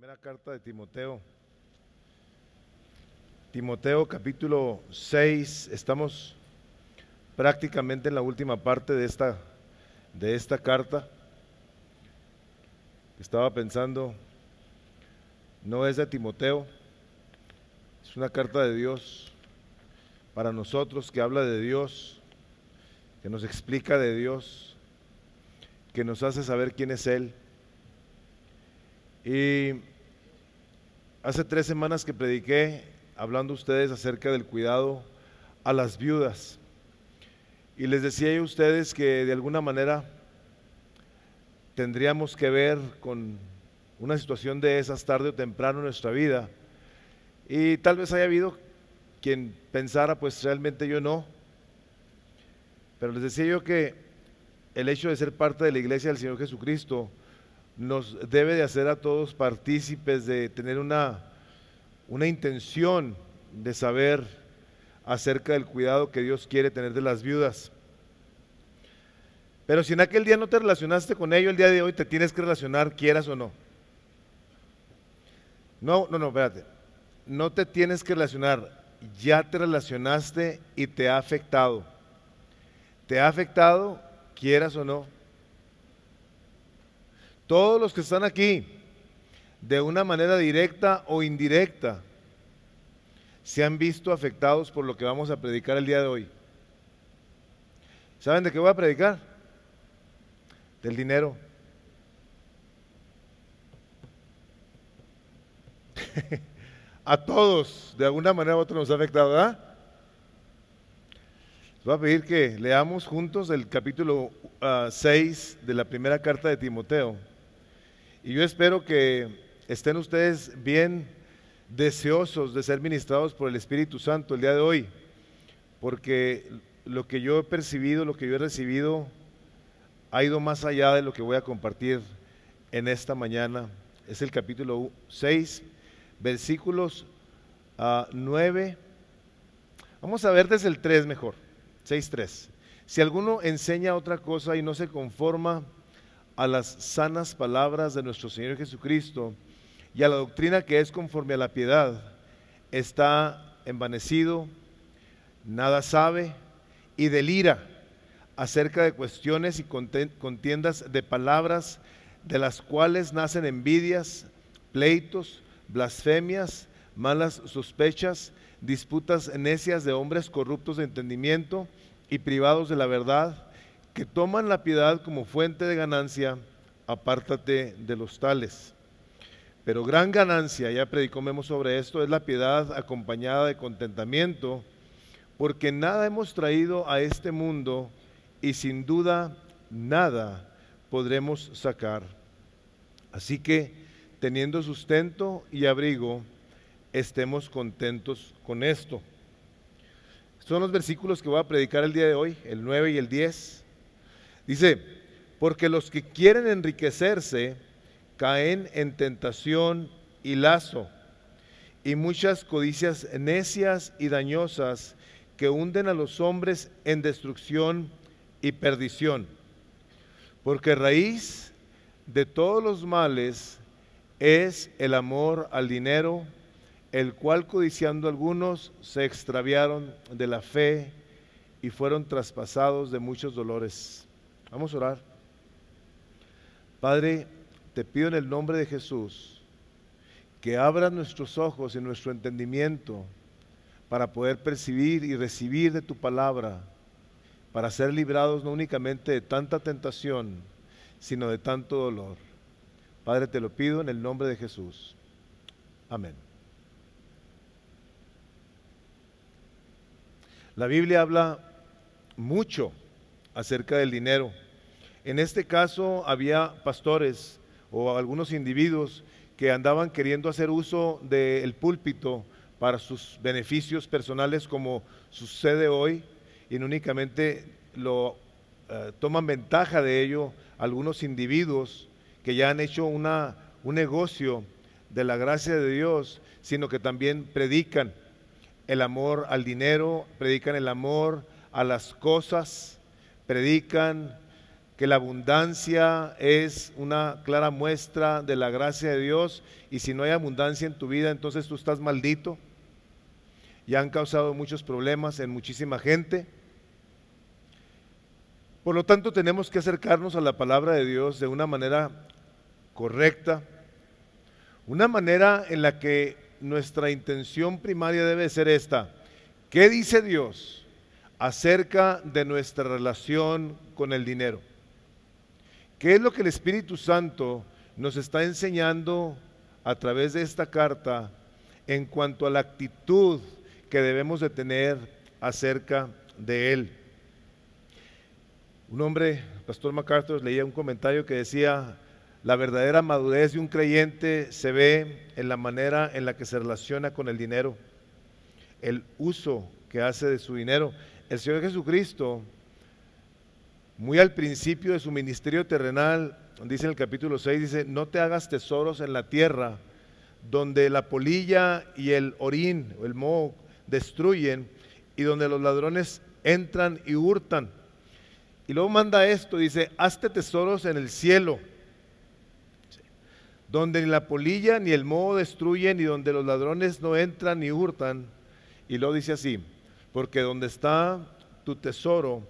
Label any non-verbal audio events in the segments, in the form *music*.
Primera carta de Timoteo. Timoteo capítulo 6. Estamos prácticamente en la última parte de esta, de esta carta. Estaba pensando, no es de Timoteo, es una carta de Dios para nosotros que habla de Dios, que nos explica de Dios, que nos hace saber quién es Él. Y Hace tres semanas que prediqué hablando ustedes acerca del cuidado a las viudas. Y les decía a ustedes que de alguna manera tendríamos que ver con una situación de esas tarde o temprano en nuestra vida. Y tal vez haya habido quien pensara, pues realmente yo no. Pero les decía yo que el hecho de ser parte de la iglesia del Señor Jesucristo nos debe de hacer a todos partícipes de tener una, una intención de saber acerca del cuidado que Dios quiere tener de las viudas. Pero si en aquel día no te relacionaste con ello, el día de hoy te tienes que relacionar, quieras o no. No, no, no, espérate. No te tienes que relacionar. Ya te relacionaste y te ha afectado. Te ha afectado, quieras o no. Todos los que están aquí, de una manera directa o indirecta, se han visto afectados por lo que vamos a predicar el día de hoy. ¿Saben de qué voy a predicar? Del dinero. *laughs* a todos, de alguna manera u otra, nos ha afectado, ¿verdad? Les voy a pedir que leamos juntos el capítulo 6 ah, de la primera carta de Timoteo. Y yo espero que estén ustedes bien deseosos de ser ministrados por el Espíritu Santo el día de hoy, porque lo que yo he percibido, lo que yo he recibido, ha ido más allá de lo que voy a compartir en esta mañana. Es el capítulo 6, versículos a ah, 9. Vamos a ver desde el 3 mejor, 6.3. Si alguno enseña otra cosa y no se conforma a las sanas palabras de nuestro Señor Jesucristo y a la doctrina que es conforme a la piedad, está envanecido, nada sabe y delira acerca de cuestiones y contiendas de palabras de las cuales nacen envidias, pleitos, blasfemias, malas sospechas, disputas necias de hombres corruptos de entendimiento y privados de la verdad que toman la piedad como fuente de ganancia, apártate de los tales. Pero gran ganancia, ya predicó Memo sobre esto, es la piedad acompañada de contentamiento, porque nada hemos traído a este mundo y sin duda nada podremos sacar. Así que, teniendo sustento y abrigo, estemos contentos con esto. Son los versículos que voy a predicar el día de hoy, el 9 y el 10. Dice, porque los que quieren enriquecerse caen en tentación y lazo y muchas codicias necias y dañosas que hunden a los hombres en destrucción y perdición. Porque raíz de todos los males es el amor al dinero, el cual codiciando algunos se extraviaron de la fe y fueron traspasados de muchos dolores. Vamos a orar. Padre, te pido en el nombre de Jesús que abras nuestros ojos y nuestro entendimiento para poder percibir y recibir de tu palabra, para ser librados no únicamente de tanta tentación, sino de tanto dolor. Padre, te lo pido en el nombre de Jesús. Amén. La Biblia habla mucho acerca del dinero. En este caso había pastores o algunos individuos que andaban queriendo hacer uso del púlpito para sus beneficios personales como sucede hoy y únicamente lo eh, toman ventaja de ello algunos individuos que ya han hecho una, un negocio de la gracia de Dios, sino que también predican el amor al dinero, predican el amor a las cosas, predican que la abundancia es una clara muestra de la gracia de Dios y si no hay abundancia en tu vida, entonces tú estás maldito. Y han causado muchos problemas en muchísima gente. Por lo tanto, tenemos que acercarnos a la palabra de Dios de una manera correcta, una manera en la que nuestra intención primaria debe ser esta. ¿Qué dice Dios? acerca de nuestra relación con el dinero. ¿Qué es lo que el Espíritu Santo nos está enseñando a través de esta carta en cuanto a la actitud que debemos de tener acerca de él? Un hombre, Pastor MacArthur, leía un comentario que decía, la verdadera madurez de un creyente se ve en la manera en la que se relaciona con el dinero, el uso que hace de su dinero el Señor Jesucristo, muy al principio de su ministerio terrenal, dice en el capítulo 6, dice, no te hagas tesoros en la tierra, donde la polilla y el orín, o el moho, destruyen, y donde los ladrones entran y hurtan. Y luego manda esto, dice, hazte tesoros en el cielo, donde ni la polilla ni el moho destruyen, y donde los ladrones no entran ni hurtan. Y luego dice así, porque donde está tu tesoro,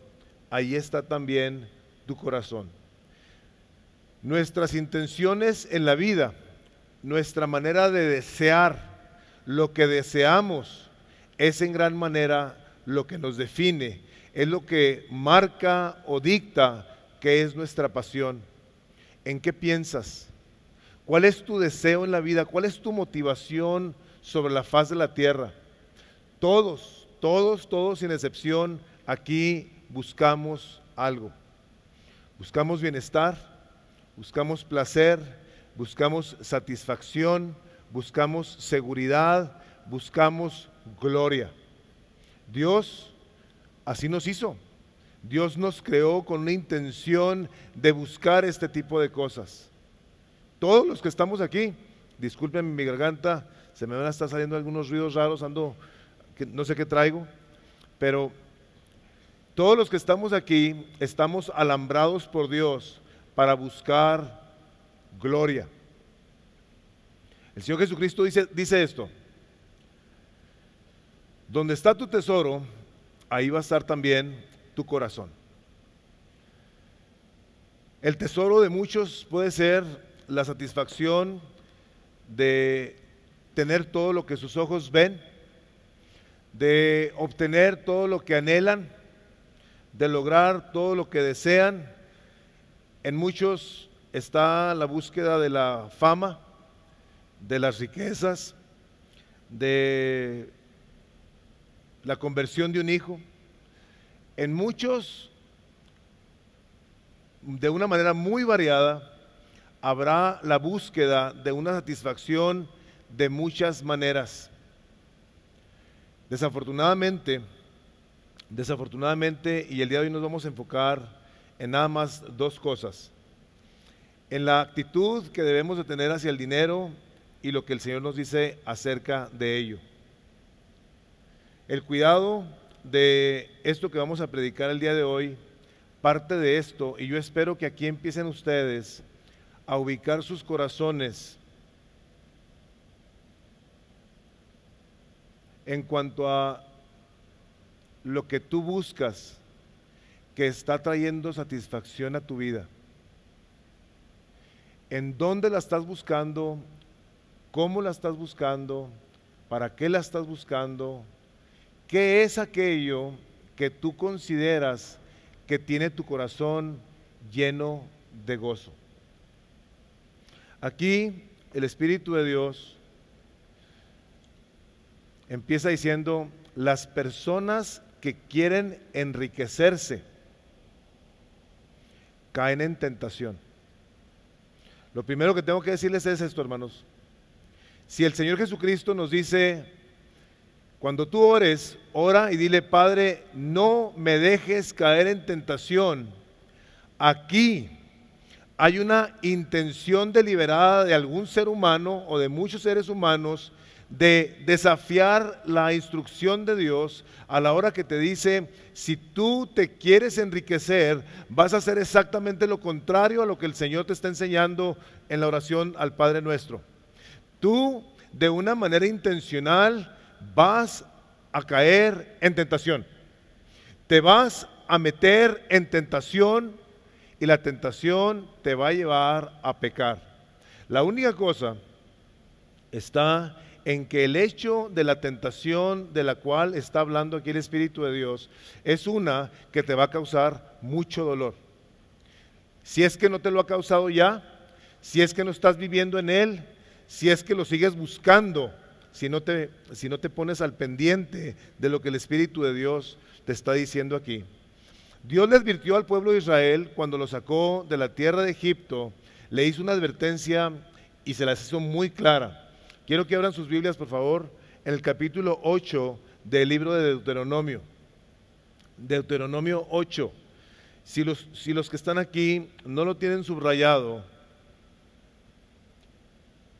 ahí está también tu corazón. Nuestras intenciones en la vida, nuestra manera de desear, lo que deseamos, es en gran manera lo que nos define, es lo que marca o dicta que es nuestra pasión. ¿En qué piensas? ¿Cuál es tu deseo en la vida? ¿Cuál es tu motivación sobre la faz de la tierra? Todos todos, todos sin excepción, aquí buscamos algo. Buscamos bienestar, buscamos placer, buscamos satisfacción, buscamos seguridad, buscamos gloria. Dios así nos hizo. Dios nos creó con una intención de buscar este tipo de cosas. Todos los que estamos aquí, disculpen mi garganta, se me van a estar saliendo algunos ruidos raros, ando no sé qué traigo, pero todos los que estamos aquí estamos alambrados por Dios para buscar gloria. El Señor Jesucristo dice, dice esto, donde está tu tesoro, ahí va a estar también tu corazón. El tesoro de muchos puede ser la satisfacción de tener todo lo que sus ojos ven, de obtener todo lo que anhelan, de lograr todo lo que desean. En muchos está la búsqueda de la fama, de las riquezas, de la conversión de un hijo. En muchos, de una manera muy variada, habrá la búsqueda de una satisfacción de muchas maneras. Desafortunadamente, desafortunadamente, y el día de hoy nos vamos a enfocar en nada más dos cosas. En la actitud que debemos de tener hacia el dinero y lo que el Señor nos dice acerca de ello. El cuidado de esto que vamos a predicar el día de hoy, parte de esto, y yo espero que aquí empiecen ustedes a ubicar sus corazones en cuanto a lo que tú buscas que está trayendo satisfacción a tu vida. ¿En dónde la estás buscando? ¿Cómo la estás buscando? ¿Para qué la estás buscando? ¿Qué es aquello que tú consideras que tiene tu corazón lleno de gozo? Aquí el Espíritu de Dios Empieza diciendo, las personas que quieren enriquecerse caen en tentación. Lo primero que tengo que decirles es esto, hermanos. Si el Señor Jesucristo nos dice, cuando tú ores, ora y dile, Padre, no me dejes caer en tentación. Aquí hay una intención deliberada de algún ser humano o de muchos seres humanos de desafiar la instrucción de Dios a la hora que te dice, si tú te quieres enriquecer, vas a hacer exactamente lo contrario a lo que el Señor te está enseñando en la oración al Padre nuestro. Tú, de una manera intencional, vas a caer en tentación. Te vas a meter en tentación y la tentación te va a llevar a pecar. La única cosa está en que el hecho de la tentación de la cual está hablando aquí el Espíritu de Dios es una que te va a causar mucho dolor. Si es que no te lo ha causado ya, si es que no estás viviendo en él, si es que lo sigues buscando, si no te, pones al pendiente de lo que el Espíritu de Dios te está diciendo aquí. Dios le advirtió al pueblo de Israel cuando lo sacó de la tierra de Egipto, le hizo una advertencia y se las hizo muy clara. Quiero que abran sus Biblias, por favor, en el capítulo 8 del libro de Deuteronomio. Deuteronomio 8. Si los, si los que están aquí no lo tienen subrayado,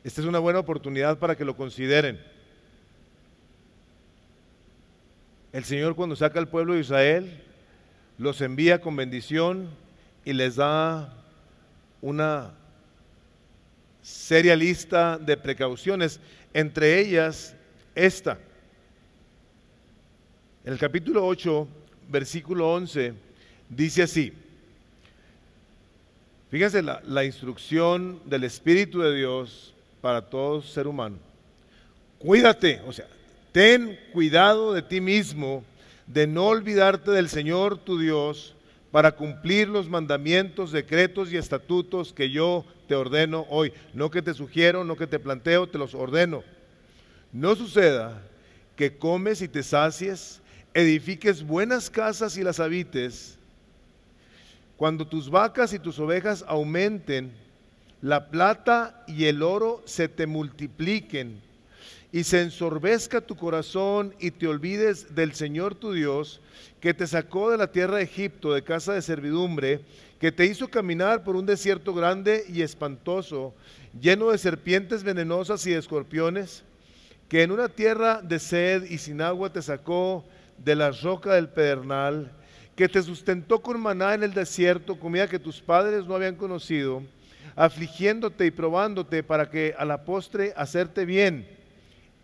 esta es una buena oportunidad para que lo consideren. El Señor cuando saca al pueblo de Israel, los envía con bendición y les da una seria lista de precauciones, entre ellas esta. En el capítulo 8, versículo 11, dice así, fíjense la, la instrucción del Espíritu de Dios para todo ser humano. Cuídate, o sea, ten cuidado de ti mismo, de no olvidarte del Señor tu Dios, para cumplir los mandamientos, decretos y estatutos que yo te ordeno hoy. No que te sugiero, no que te planteo, te los ordeno. No suceda que comes y te sacies, edifiques buenas casas y las habites. Cuando tus vacas y tus ovejas aumenten, la plata y el oro se te multipliquen y se ensorbezca tu corazón y te olvides del Señor tu Dios que te sacó de la tierra de Egipto, de casa de servidumbre, que te hizo caminar por un desierto grande y espantoso, lleno de serpientes venenosas y de escorpiones, que en una tierra de sed y sin agua te sacó de la roca del pedernal, que te sustentó con maná en el desierto, comida que tus padres no habían conocido, afligiéndote y probándote para que a la postre hacerte bien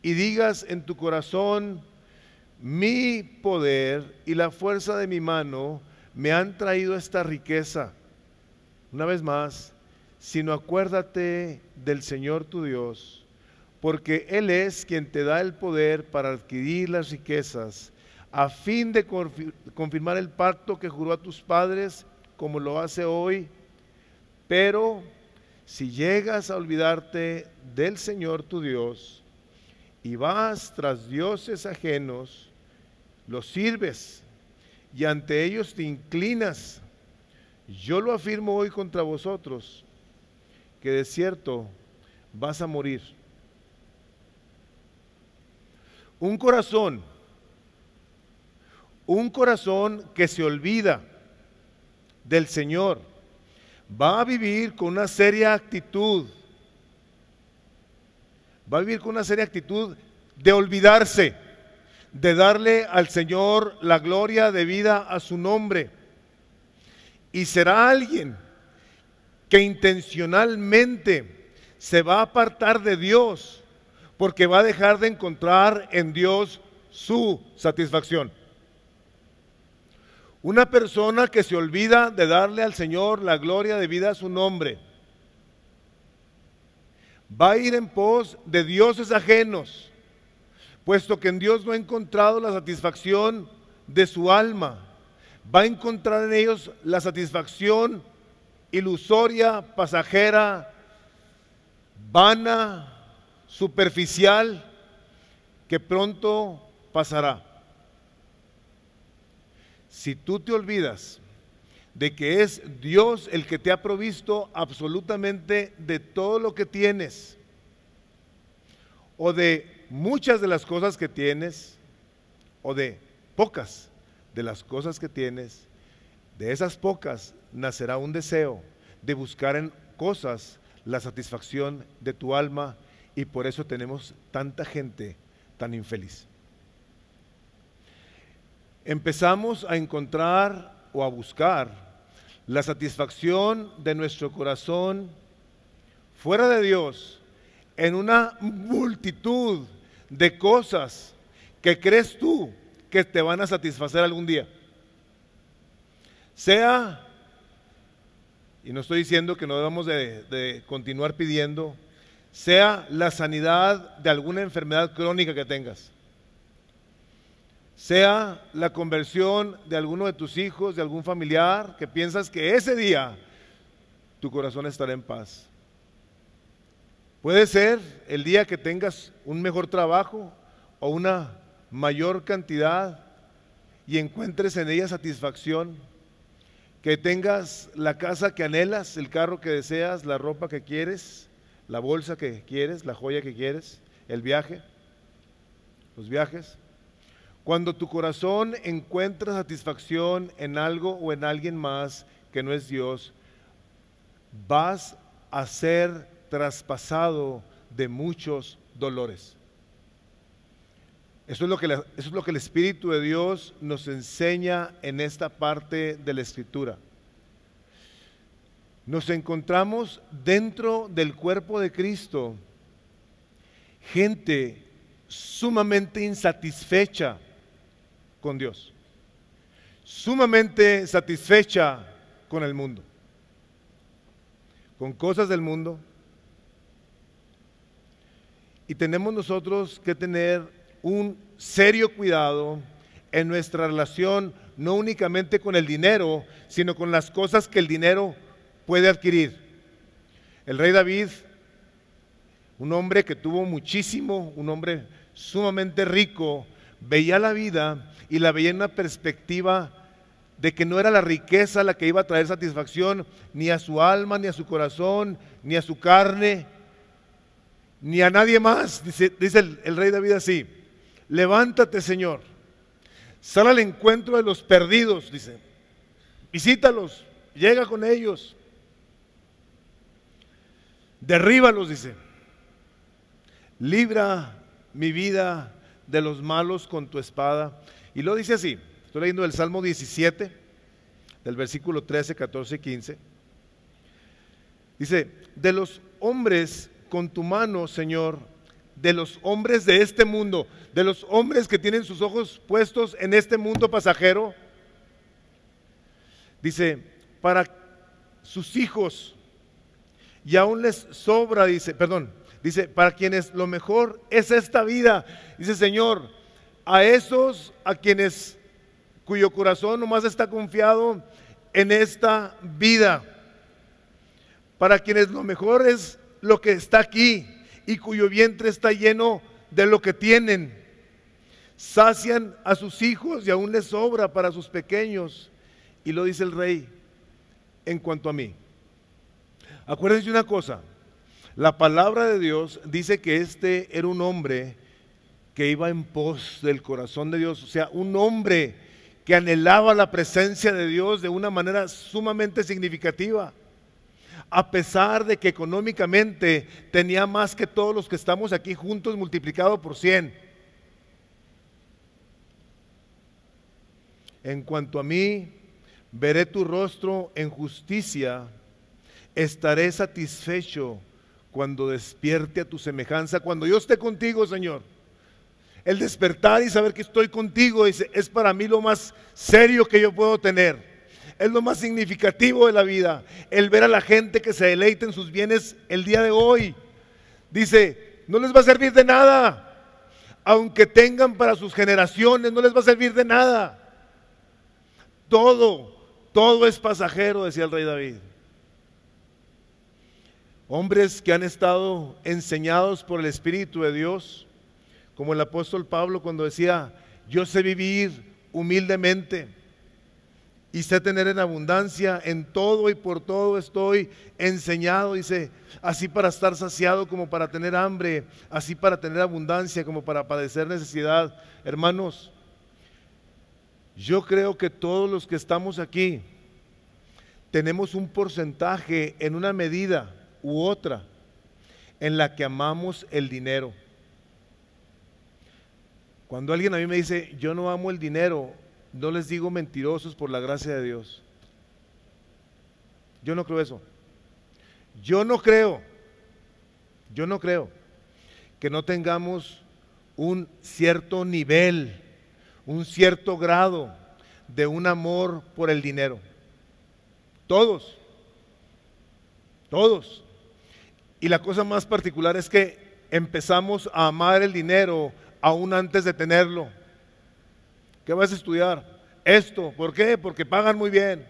y digas en tu corazón, mi poder y la fuerza de mi mano me han traído esta riqueza. Una vez más, sino acuérdate del Señor tu Dios, porque Él es quien te da el poder para adquirir las riquezas, a fin de confirmar el pacto que juró a tus padres, como lo hace hoy. Pero si llegas a olvidarte del Señor tu Dios y vas tras dioses ajenos, los sirves y ante ellos te inclinas. Yo lo afirmo hoy contra vosotros, que de cierto vas a morir. Un corazón, un corazón que se olvida del Señor, va a vivir con una seria actitud, va a vivir con una seria actitud de olvidarse de darle al Señor la gloria debida a su nombre. Y será alguien que intencionalmente se va a apartar de Dios porque va a dejar de encontrar en Dios su satisfacción. Una persona que se olvida de darle al Señor la gloria debida a su nombre va a ir en pos de dioses ajenos puesto que en Dios no ha encontrado la satisfacción de su alma, va a encontrar en ellos la satisfacción ilusoria, pasajera, vana, superficial, que pronto pasará. Si tú te olvidas de que es Dios el que te ha provisto absolutamente de todo lo que tienes, o de muchas de las cosas que tienes, o de pocas de las cosas que tienes, de esas pocas nacerá un deseo de buscar en cosas la satisfacción de tu alma y por eso tenemos tanta gente tan infeliz. Empezamos a encontrar o a buscar la satisfacción de nuestro corazón fuera de Dios en una multitud de cosas que crees tú que te van a satisfacer algún día. Sea, y no estoy diciendo que no debamos de, de continuar pidiendo, sea la sanidad de alguna enfermedad crónica que tengas, sea la conversión de alguno de tus hijos, de algún familiar, que piensas que ese día tu corazón estará en paz. Puede ser el día que tengas un mejor trabajo o una mayor cantidad y encuentres en ella satisfacción, que tengas la casa que anhelas, el carro que deseas, la ropa que quieres, la bolsa que quieres, la joya que quieres, el viaje, los viajes. Cuando tu corazón encuentra satisfacción en algo o en alguien más que no es Dios, vas a ser traspasado de muchos dolores. Eso es, lo que es lo que el Espíritu de Dios nos enseña en esta parte de la Escritura. Nos encontramos dentro del cuerpo de Cristo gente sumamente insatisfecha con Dios, sumamente satisfecha con el mundo, con cosas del mundo, y tenemos nosotros que tener un serio cuidado en nuestra relación, no únicamente con el dinero, sino con las cosas que el dinero puede adquirir. El rey David, un hombre que tuvo muchísimo, un hombre sumamente rico, veía la vida y la veía en una perspectiva de que no era la riqueza la que iba a traer satisfacción ni a su alma, ni a su corazón, ni a su carne, ni a nadie más. Dice, dice el, rey David así, levántate Señor, sal al encuentro de los perdidos, dice, visítalos, llega con ellos, derríbalos, dice, libra mi vida de los malos con tu espada. Y lo dice así, estoy leyendo el Salmo 17, del versículo 13, 14 y 15. Dice, de los hombres con tu mano, Señor, de los hombres de este mundo, de los hombres que tienen sus ojos puestos en este mundo pasajero. Dice, para sus hijos, y aún les sobra, dice, perdón, dice, para quienes lo mejor es esta vida. Dice, Señor, a esos a quienes cuyo corazón nomás está confiado en esta vida, para quienes lo mejor es lo que está aquí y cuyo vientre está lleno de lo que tienen. Sacian a sus hijos y aún les sobra para sus pequeños. Y lo dice el rey en cuanto a mí. Acuérdense una cosa, la palabra de Dios dice que este era un hombre que iba en pos del corazón de Dios, o sea, un hombre que anhelaba la presencia de Dios de una manera sumamente significativa a pesar de que económicamente tenía más que todos los que estamos aquí juntos multiplicado por 100. En cuanto a mí, veré tu rostro en justicia, estaré satisfecho cuando despierte a tu semejanza, cuando yo esté contigo, Señor. El despertar y saber que estoy contigo es, es para mí lo más serio que yo puedo tener. Es lo más significativo de la vida, el ver a la gente que se deleita en sus bienes el día de hoy. Dice, no les va a servir de nada, aunque tengan para sus generaciones, no les va a servir de nada. Todo, todo es pasajero, decía el rey David. Hombres que han estado enseñados por el Espíritu de Dios, como el apóstol Pablo cuando decía, yo sé vivir humildemente y sé tener en abundancia, en todo y por todo estoy enseñado, dice, así para estar saciado como para tener hambre, así para tener abundancia como para padecer necesidad. Hermanos, yo creo que todos los que estamos aquí tenemos un porcentaje en una medida u otra en la que amamos el dinero. Cuando alguien a mí me dice, yo no amo el dinero, no les digo mentirosos por la gracia de Dios. Yo no creo eso. Yo no creo, yo no creo que no tengamos un cierto nivel, un cierto grado de un amor por el dinero. Todos, todos. Y la cosa más particular es que empezamos a amar el dinero aún antes de tenerlo. ¿Qué vas a estudiar? Esto. ¿Por qué? Porque pagan muy bien.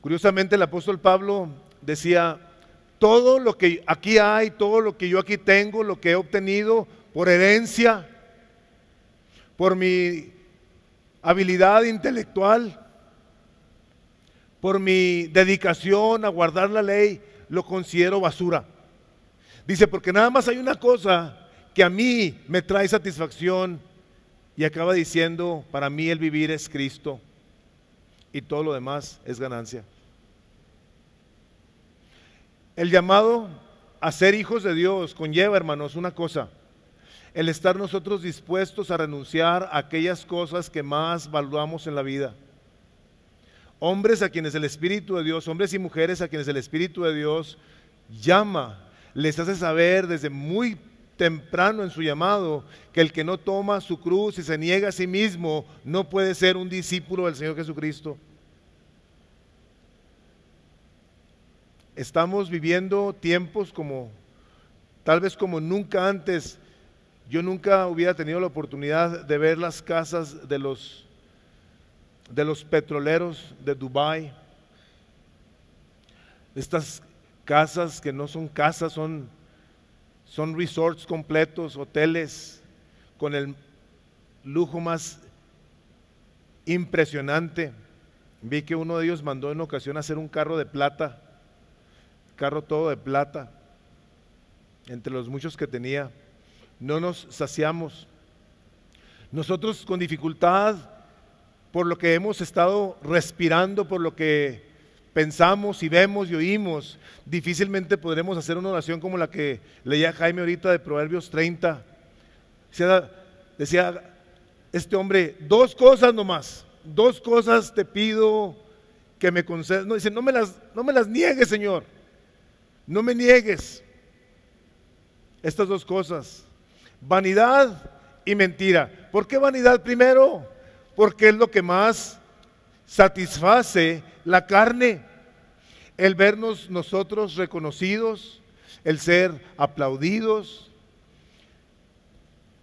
Curiosamente el apóstol Pablo decía, todo lo que aquí hay, todo lo que yo aquí tengo, lo que he obtenido por herencia, por mi habilidad intelectual, por mi dedicación a guardar la ley, lo considero basura. Dice, porque nada más hay una cosa que a mí me trae satisfacción. Y acaba diciendo, para mí el vivir es Cristo y todo lo demás es ganancia. El llamado a ser hijos de Dios conlleva, hermanos, una cosa, el estar nosotros dispuestos a renunciar a aquellas cosas que más valuamos en la vida. Hombres a quienes el Espíritu de Dios, hombres y mujeres a quienes el Espíritu de Dios llama les hace saber desde muy temprano en su llamado que el que no toma su cruz y se niega a sí mismo no puede ser un discípulo del Señor Jesucristo. Estamos viviendo tiempos como, tal vez como nunca antes. Yo nunca hubiera tenido la oportunidad de ver las casas de los, de los petroleros de Dubái. Estas casas que no son casas, son, son resorts completos, hoteles, con el lujo más impresionante. Vi que uno de ellos mandó en ocasión a hacer un carro de plata, carro todo de plata, entre los muchos que tenía. No nos saciamos. Nosotros con dificultad, por lo que hemos estado respirando, por lo que pensamos y vemos y oímos, difícilmente podremos hacer una oración como la que leía Jaime ahorita de Proverbios 30. Decía, este hombre, dos cosas nomás, dos cosas te pido que me concedas. No, dice, no me, las, no me las niegues, Señor, no me niegues estas dos cosas, vanidad y mentira. ¿Por qué vanidad primero? Porque es lo que más satisface la carne. El vernos nosotros reconocidos, el ser aplaudidos.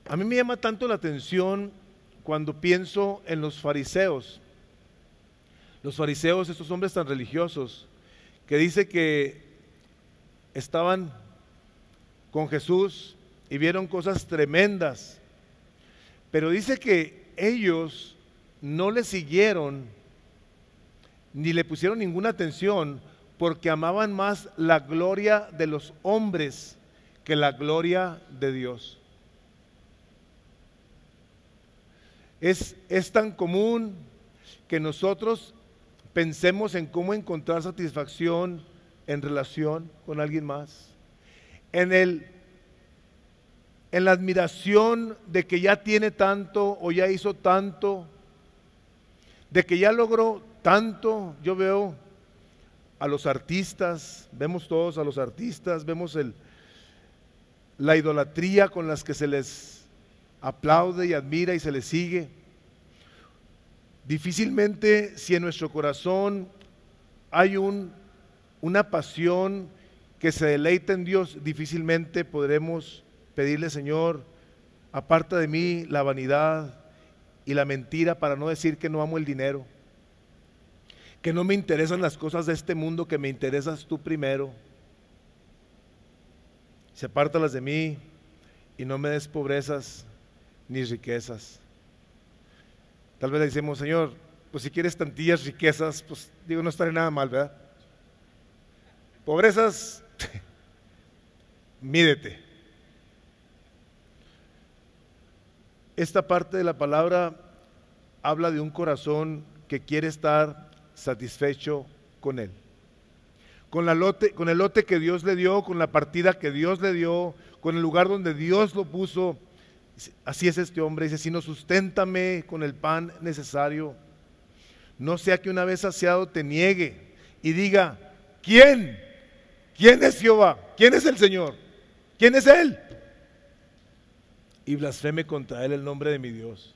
A mí me llama tanto la atención cuando pienso en los fariseos. Los fariseos, estos hombres tan religiosos, que dice que estaban con Jesús y vieron cosas tremendas, pero dice que ellos no le siguieron ni le pusieron ninguna atención porque amaban más la gloria de los hombres que la gloria de Dios. Es, es tan común que nosotros pensemos en cómo encontrar satisfacción en relación con alguien más, en, el, en la admiración de que ya tiene tanto o ya hizo tanto, de que ya logró tanto yo veo a los artistas, vemos todos a los artistas, vemos la idolatría con las que se les aplaude y admira y se les sigue. Difícilmente si en nuestro corazón hay una pasión que se deleita en Dios, difícilmente podremos pedirle, Señor, aparta de mí la vanidad y la mentira para no decir que no amo el dinero que no me interesan las cosas de este mundo, que me interesas tú primero. Sepártalas de mí y no me des pobrezas ni riquezas. Tal vez le decimos, Señor, pues si quieres tantillas riquezas, pues digo, no estaré nada mal, ¿verdad? Pobrezas, *laughs* mídete. Esta parte de la palabra habla de un corazón que quiere estar satisfecho con él. Con, la lote, con el lote que Dios le dio, con la partida que Dios le dio, con el lugar donde Dios lo puso. Así es este hombre, dice, sino susténtame con el pan necesario. No sea que una vez saciado te niegue y diga, ¿quién? ¿Quién es Jehová? ¿Quién es el Señor? ¿Quién es Él? Y blasfeme contra Él el nombre de mi Dios.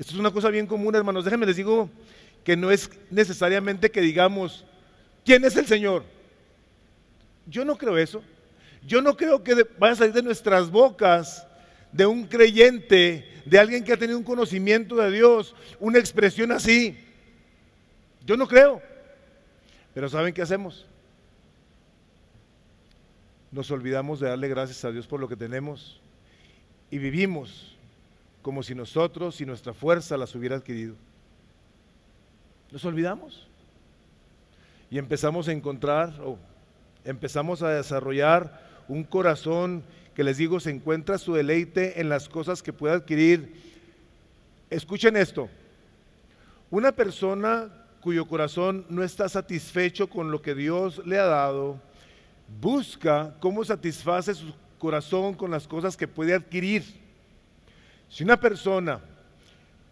Esto es una cosa bien común, hermanos. Déjenme les digo que no es necesariamente que digamos, ¿quién es el Señor? Yo no creo eso. Yo no creo que vaya a salir de nuestras bocas de un creyente, de alguien que ha tenido un conocimiento de Dios, una expresión así. Yo no creo. Pero ¿saben qué hacemos? Nos olvidamos de darle gracias a Dios por lo que tenemos y vivimos como si nosotros y nuestra fuerza las hubiera adquirido. Nos olvidamos y empezamos a encontrar o empezamos a desarrollar un corazón que les digo se encuentra su deleite en las cosas que puede adquirir. Escuchen esto, una persona cuyo corazón no está satisfecho con lo que Dios le ha dado, busca cómo satisface su corazón con las cosas que puede adquirir. Si una persona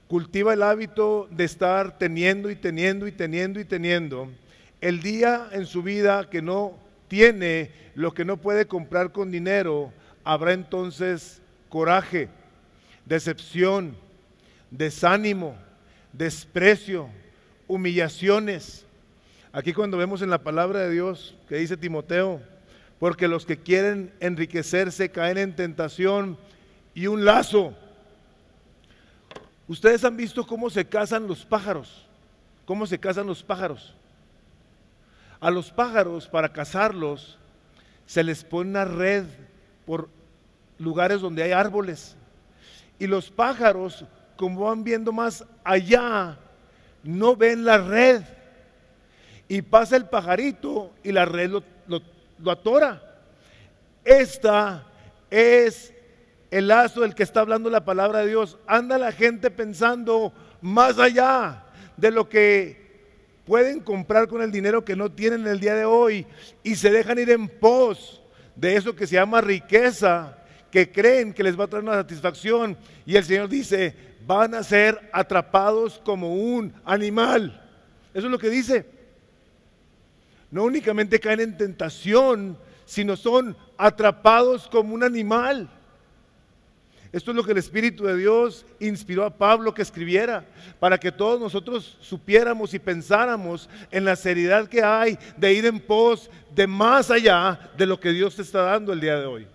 cultiva el hábito de estar teniendo y teniendo y teniendo y teniendo, el día en su vida que no tiene lo que no puede comprar con dinero, habrá entonces coraje, decepción, desánimo, desprecio, humillaciones. Aquí cuando vemos en la palabra de Dios que dice Timoteo, porque los que quieren enriquecerse caen en tentación y un lazo Ustedes han visto cómo se casan los pájaros, cómo se casan los pájaros. A los pájaros, para cazarlos, se les pone una red por lugares donde hay árboles. Y los pájaros, como van viendo más allá, no ven la red. Y pasa el pajarito y la red lo, atora. Esta es el lazo del que está hablando la palabra de Dios. Anda la gente pensando más allá de lo que pueden comprar con el dinero que no tienen el día de hoy y se dejan ir en pos de eso que se llama riqueza, que creen que les va a traer una satisfacción. Y el Señor dice, van a ser atrapados como un animal. Eso es lo que dice. No únicamente caen en tentación, sino son atrapados como un animal. Esto es lo que el Espíritu de Dios inspiró a Pablo que escribiera, para que todos nosotros supiéramos y pensáramos en la seriedad que hay de ir en pos de más allá de lo que Dios te está dando el día de hoy.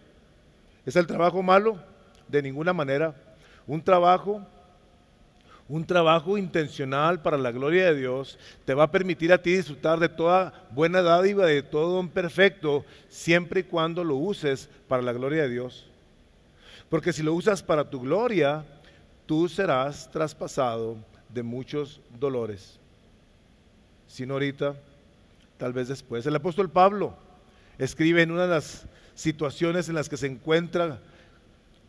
¿Es el trabajo malo? De ninguna manera. Un trabajo, un trabajo intencional para la gloria de Dios te va a permitir a ti disfrutar de toda buena dádiva, de todo don perfecto, siempre y cuando lo uses para la gloria de Dios. Porque si lo usas para tu gloria, tú serás traspasado de muchos dolores. Si ahorita, tal vez después. El apóstol Pablo escribe en una de las situaciones en las que se encuentra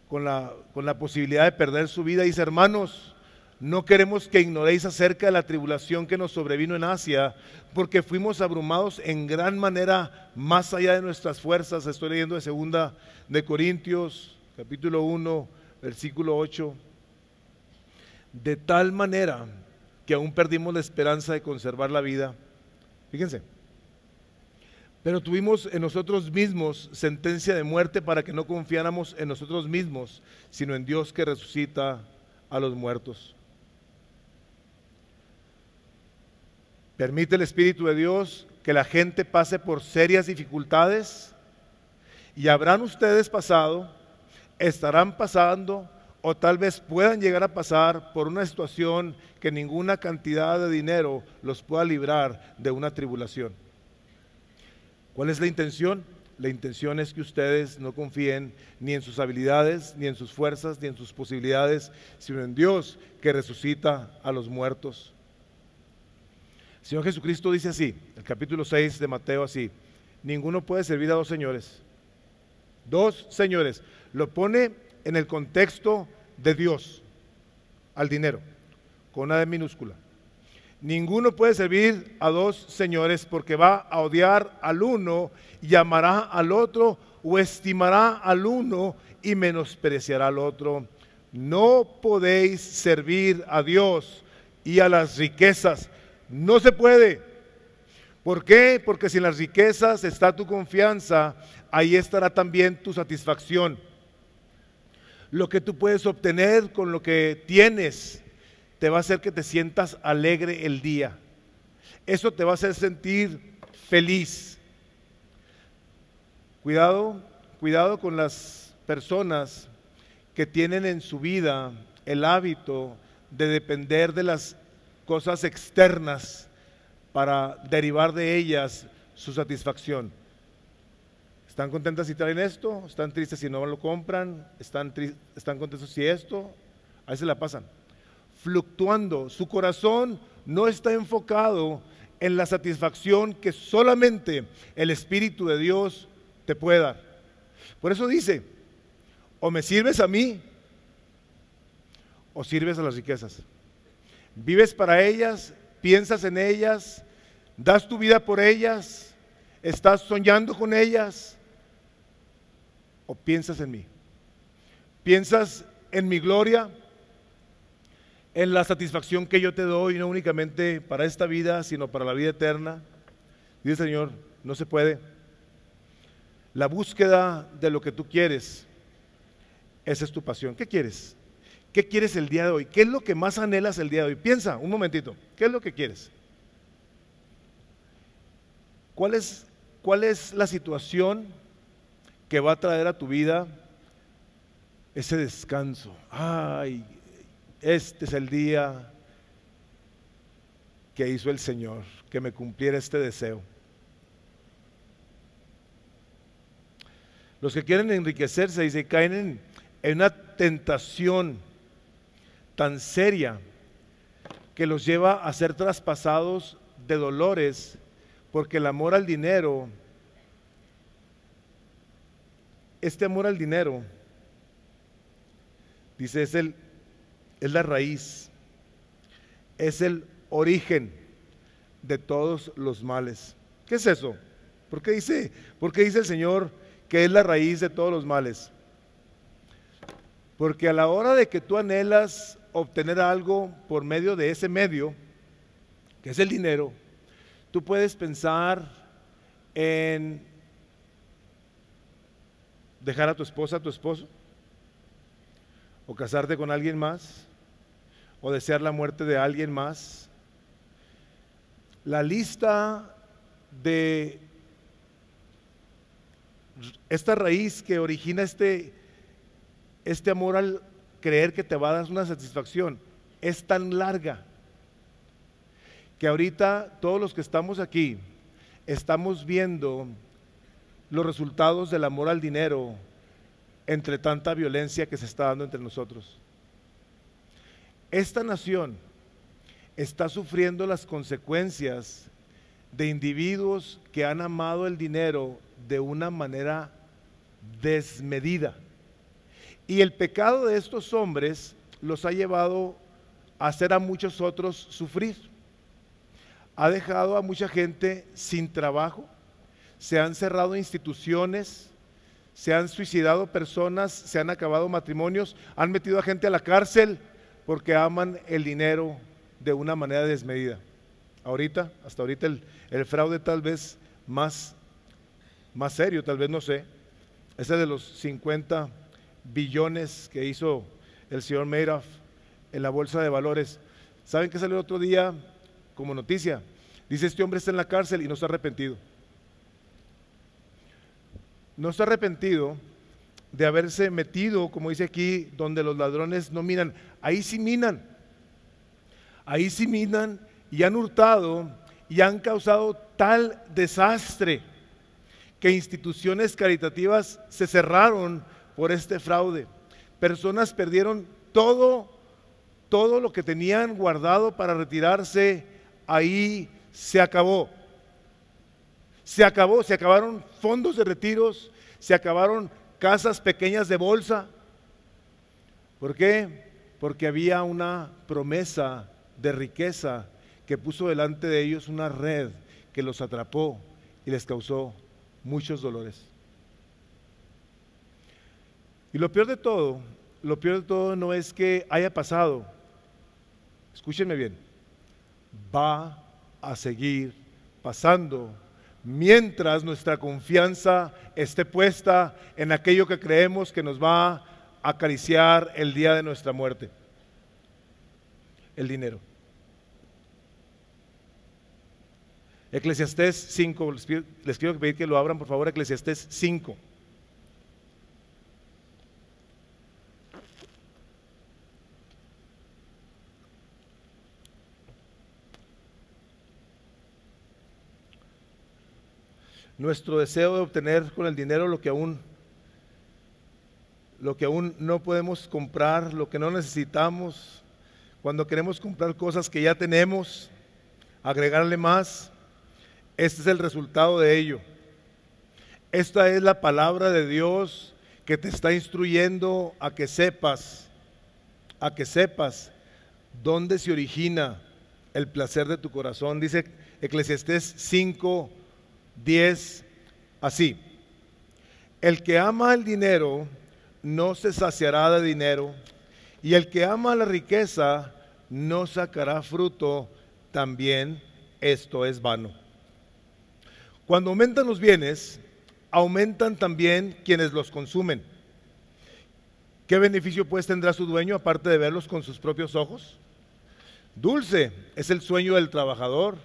con la, con la posibilidad de perder su vida, dice, hermanos, no queremos que ignoréis acerca de la tribulación que nos sobrevino en Asia, porque fuimos abrumados en gran manera más allá de nuestras fuerzas. Estoy leyendo de segunda de Corintios capítulo 1, versículo 8, de tal manera que aún perdimos la esperanza de conservar la vida. Fíjense, pero tuvimos en nosotros mismos sentencia de muerte para que no confiáramos en nosotros mismos, sino en Dios que resucita a los muertos. Permite el Espíritu de Dios que la gente pase por serias dificultades y habrán ustedes pasado estarán pasando o tal vez puedan llegar a pasar por una situación que ninguna cantidad de dinero los pueda librar de una tribulación. ¿Cuál es la intención? La intención es que ustedes no confíen ni en sus habilidades, ni en sus fuerzas, ni en sus posibilidades, sino en Dios que resucita a los muertos. El Señor Jesucristo dice así, el capítulo 6 de Mateo así, ninguno puede servir a dos señores. Dos señores, lo pone en el contexto de Dios, al dinero, con una de minúscula. Ninguno puede servir a dos señores porque va a odiar al uno y amará al otro o estimará al uno y menospreciará al otro. No podéis servir a Dios y a las riquezas. No se puede. ¿Por qué? Porque si en las riquezas está tu confianza, ahí estará también tu satisfacción lo que tú puedes obtener con lo que tienes, te va a hacer que te sientas alegre el día. Eso te va a hacer sentir feliz. Cuidado, cuidado con las personas que tienen en su vida el hábito de depender de las cosas externas para derivar de ellas su satisfacción están contentas si traen esto, están tristes si no lo compran, están, están contentos si esto, ahí se la pasan. Fluctuando, su corazón no está enfocado en la satisfacción que solamente el Espíritu de Dios te puede dar. Por eso dice, o me sirves a mí o sirves a las riquezas. Vives para ellas, piensas en ellas, das tu vida por ellas, estás soñando con ellas, o piensas en mí? ¿Piensas en mi gloria? ¿En la satisfacción que yo te doy, no únicamente para esta vida, sino para la vida eterna? Dice Señor, no se puede. La búsqueda de lo que tú quieres, esa es tu pasión. ¿Qué quieres? ¿Qué quieres el día de hoy? ¿Qué es lo que más anhelas el día de hoy? Piensa un momentito, ¿qué es lo que quieres? ¿Cuál es, cuál es la situación? que va a traer a tu vida ese descanso. Ay, este es el día que hizo el Señor, que me cumpliera este deseo. Los que quieren enriquecerse, ...y se caen en una tentación tan seria que los lleva a ser traspasados de dolores, porque el amor al dinero este amor al dinero, dice, es, el, es la raíz, es el origen de todos los males. ¿Qué es eso? ¿Por dice, por qué dice el Señor que es la raíz de todos los males? Porque a la hora de que tú anhelas obtener algo por medio de ese medio, que es el dinero, tú puedes pensar en dejar a tu esposa, a tu esposo, o casarte con alguien más, o desear la muerte de alguien más. La lista de esta raíz que origina este, este amor al creer que te va a dar una satisfacción es tan larga que ahorita todos los que estamos aquí estamos viendo los resultados del amor al dinero entre tanta violencia que se está dando entre nosotros. Esta nación está sufriendo las consecuencias de individuos que han amado el dinero de una manera desmedida. Y el pecado de estos hombres los ha llevado a hacer a muchos otros sufrir. Ha dejado a mucha gente sin trabajo, se han cerrado instituciones, se han suicidado personas, se han acabado matrimonios, han metido a gente a la cárcel porque aman el dinero de una manera desmedida. Ahorita, hasta ahorita el, fraude tal vez más, más serio, tal vez no sé, ese de los 50 billones que hizo el señor Madoff en la bolsa de valores. ¿Saben qué salió el otro día como noticia? Dice, este hombre está en la cárcel y no se ha arrepentido no está arrepentido de haberse metido, como dice aquí, donde los ladrones no minan. Ahí sí minan. Ahí sí minan y han hurtado y han causado tal desastre que instituciones caritativas se cerraron por este fraude. Personas perdieron todo, todo lo que tenían guardado para retirarse. Ahí se acabó. Se acabó, se acabaron fondos de retiros, se acabaron casas pequeñas de bolsa. ¿Por qué? Porque había una promesa de riqueza que puso delante de ellos una red que los atrapó y les causó muchos dolores. Y lo peor de todo, lo peor de todo no es que haya pasado, escúchenme bien, va a seguir pasando mientras nuestra confianza esté puesta en aquello que creemos que nos va a acariciar el día de nuestra muerte, el dinero. Eclesiastés 5, les, quiero pedir que lo abran por favor, Eclesiastés 5. nuestro deseo de obtener con el dinero lo que aún lo que aún no podemos comprar, lo que no necesitamos, cuando queremos comprar cosas que ya tenemos, agregarle más, este es el resultado de ello. Esta es la palabra de Dios que te está instruyendo a que sepas, a que sepas dónde se origina el placer de tu corazón. Dice Eclesiastés 5, 10, así. El que ama el dinero no se saciará de dinero, y el que ama la riqueza no sacará fruto, también esto es vano. Cuando aumentan los bienes, aumentan también quienes los consumen. ¿Qué beneficio pues tendrá su dueño aparte de verlos con sus propios ojos? Dulce es el sueño del trabajador.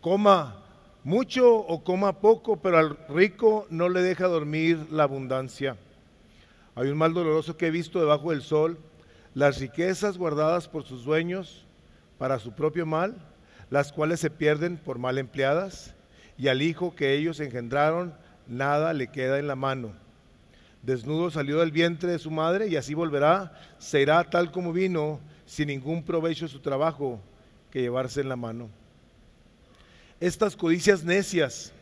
Coma mucho o coma poco, pero al rico no le deja dormir la abundancia. Hay un mal doloroso que he visto debajo del sol, las riquezas guardadas por sus dueños para su propio mal, las cuales se pierden por mal empleadas, y al hijo que ellos engendraron nada le queda en la mano. Desnudo salió del vientre de su madre y así volverá, será tal como vino, sin ningún provecho su trabajo que llevarse en la mano estas codicias necias,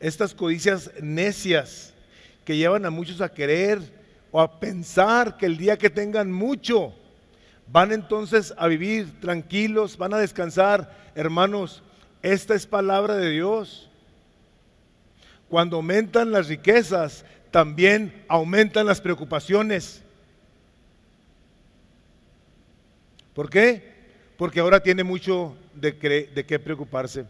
estas codicias necias que llevan a muchos a querer o a pensar que el día que tengan mucho, van entonces a vivir tranquilos, van a descansar. Hermanos, esta es palabra de Dios. Cuando aumentan las riquezas, también aumentan las preocupaciones. ¿Por qué? Porque ahora tiene mucho de, de qué preocuparse.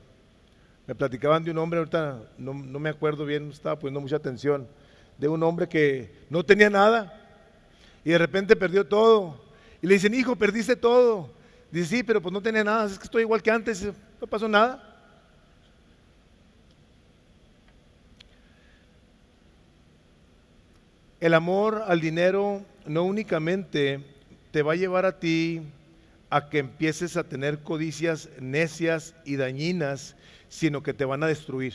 Me platicaban de un hombre, ahorita no, no me acuerdo bien, estaba poniendo mucha atención, de un hombre que no tenía nada y de repente perdió todo. Y le dicen, hijo, perdiste todo. Dice, sí, pero pues no tenía nada, es que estoy igual que antes, no pasó nada. El amor al dinero no únicamente te va a llevar a ti a que empieces a tener codicias necias y dañinas, sino que te van a destruir.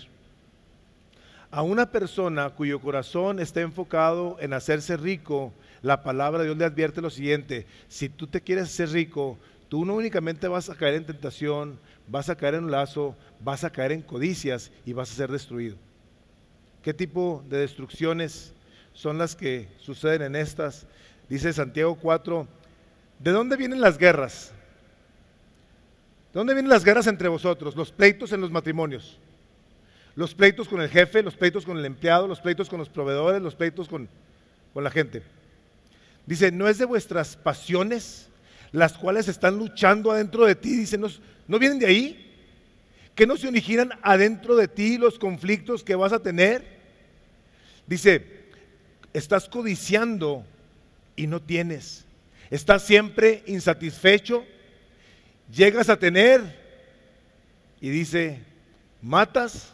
A una persona cuyo corazón está enfocado en hacerse rico, la palabra de Dios le advierte lo siguiente, si tú te quieres hacer rico, tú no únicamente vas a caer en tentación, vas a caer en un lazo, vas a caer en codicias y vas a ser destruido. ¿Qué tipo de destrucciones son las que suceden en estas? Dice Santiago 4, ¿de dónde vienen las guerras? ¿De dónde vienen las guerras entre vosotros? Los pleitos en los matrimonios. Los pleitos con el jefe, los pleitos con el empleado, los pleitos con los proveedores, los pleitos con, la gente. Dice, no es de vuestras pasiones las cuales están luchando adentro de ti. Dice, no, no vienen de ahí. Que no se originan adentro de ti los conflictos que vas a tener. Dice, estás codiciando y no tienes. Estás siempre insatisfecho llegas a tener y dice, matas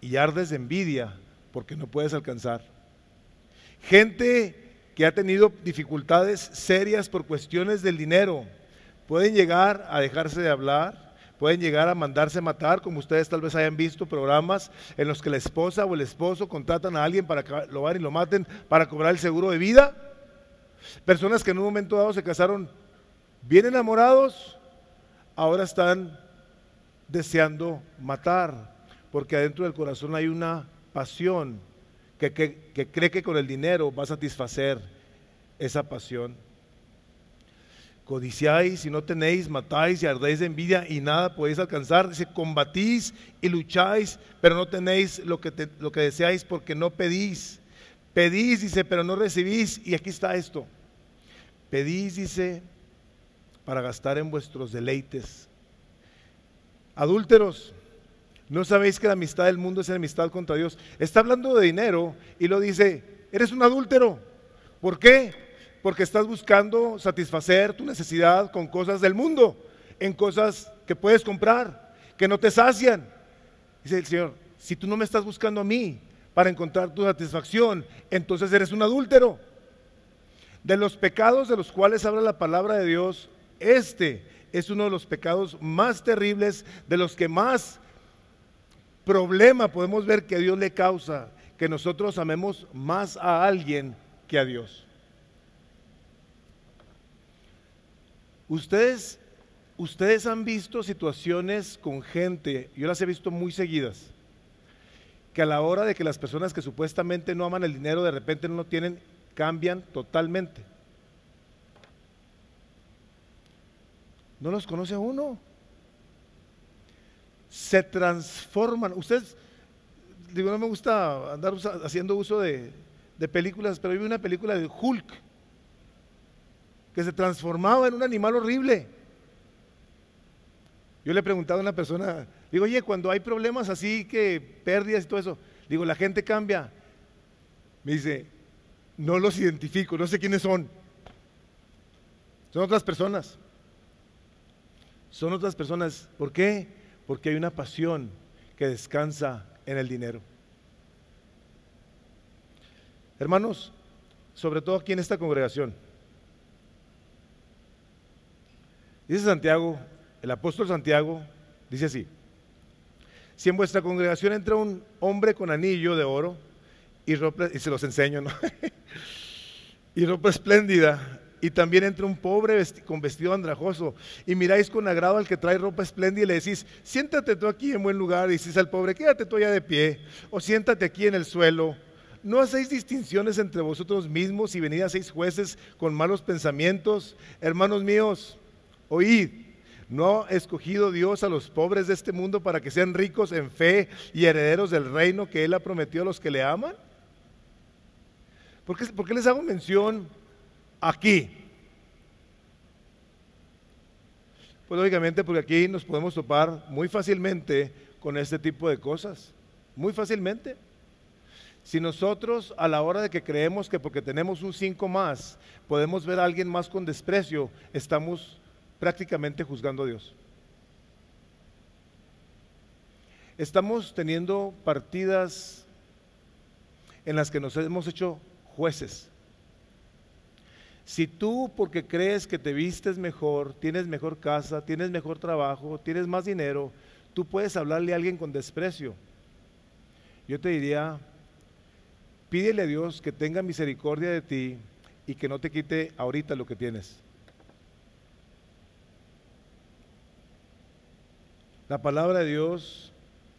y ardes de envidia porque no puedes alcanzar. Gente que ha tenido dificultades serias por cuestiones del dinero, pueden llegar a dejarse de hablar, pueden llegar a mandarse matar, como ustedes tal vez hayan visto programas en los que la esposa o el esposo contratan a alguien para que lo y lo maten para cobrar el seguro de vida. Personas que en un momento dado se casaron bien enamorados ahora están deseando matar, porque adentro del corazón hay una pasión que, cree que con el dinero va a satisfacer esa pasión. Codiciáis y no tenéis, matáis y ardéis de envidia y nada podéis alcanzar. Dice, combatís y lucháis, pero no tenéis lo que, lo que deseáis porque no pedís. Pedís, dice, pero no recibís. Y aquí está esto. Pedís, dice, para gastar en vuestros deleites. Adúlteros, ¿no sabéis que la amistad del mundo es enemistad contra Dios? Está hablando de dinero y lo dice, eres un adúltero. ¿Por qué? Porque estás buscando satisfacer tu necesidad con cosas del mundo, en cosas que puedes comprar, que no te sacian. Dice el Señor, si tú no me estás buscando a mí para encontrar tu satisfacción, entonces eres un adúltero. De los pecados de los cuales habla la palabra de Dios, este es uno de los pecados más terribles, de los que más problema podemos ver que Dios le causa, que nosotros amemos más a alguien que a Dios. Ustedes, ustedes han visto situaciones con gente, yo las he visto muy seguidas, que a la hora de que las personas que supuestamente no aman el dinero de repente no lo tienen, cambian totalmente. No los conoce uno. Se transforman. Ustedes, digo, no me gusta andar haciendo uso de, películas, pero vi una película de Hulk que se transformaba en un animal horrible. Yo le he preguntado a una persona, digo, oye, cuando hay problemas así que pérdidas y todo eso, digo, la gente cambia. Me dice, no los identifico, no sé quiénes son. Son otras personas son otras personas. ¿Por qué? Porque hay una pasión que descansa en el dinero. Hermanos, sobre todo aquí en esta congregación. Dice Santiago, el apóstol Santiago, dice así, si en vuestra congregación entra un hombre con anillo de oro y ropa, y se los enseño, ¿no? *laughs* y ropa espléndida, y también entre un pobre con vestido andrajoso, y miráis con agrado al que trae ropa espléndida y le decís, siéntate tú aquí en buen lugar, y decís al pobre, quédate tú allá de pie, o siéntate aquí en el suelo. ¿No hacéis distinciones entre vosotros mismos y venid a seis jueces con malos pensamientos? Hermanos míos, oíd, ¿no ha escogido Dios a los pobres de este mundo para que sean ricos en fe y herederos del reino que Él ha prometido a los que le aman? por qué les hago mención? aquí. Pues lógicamente porque aquí nos podemos topar muy fácilmente con este tipo de cosas, muy fácilmente. Si nosotros a la hora de que creemos que porque tenemos un 5 más podemos ver a alguien más con desprecio, estamos prácticamente juzgando a Dios. Estamos teniendo partidas en las que nos hemos hecho jueces. Si tú porque crees que te vistes mejor, tienes mejor casa, tienes mejor trabajo, tienes más dinero, tú puedes hablarle a alguien con desprecio. Yo te diría, pídele a Dios que tenga misericordia de ti y que no te quite ahorita lo que tienes. La palabra de Dios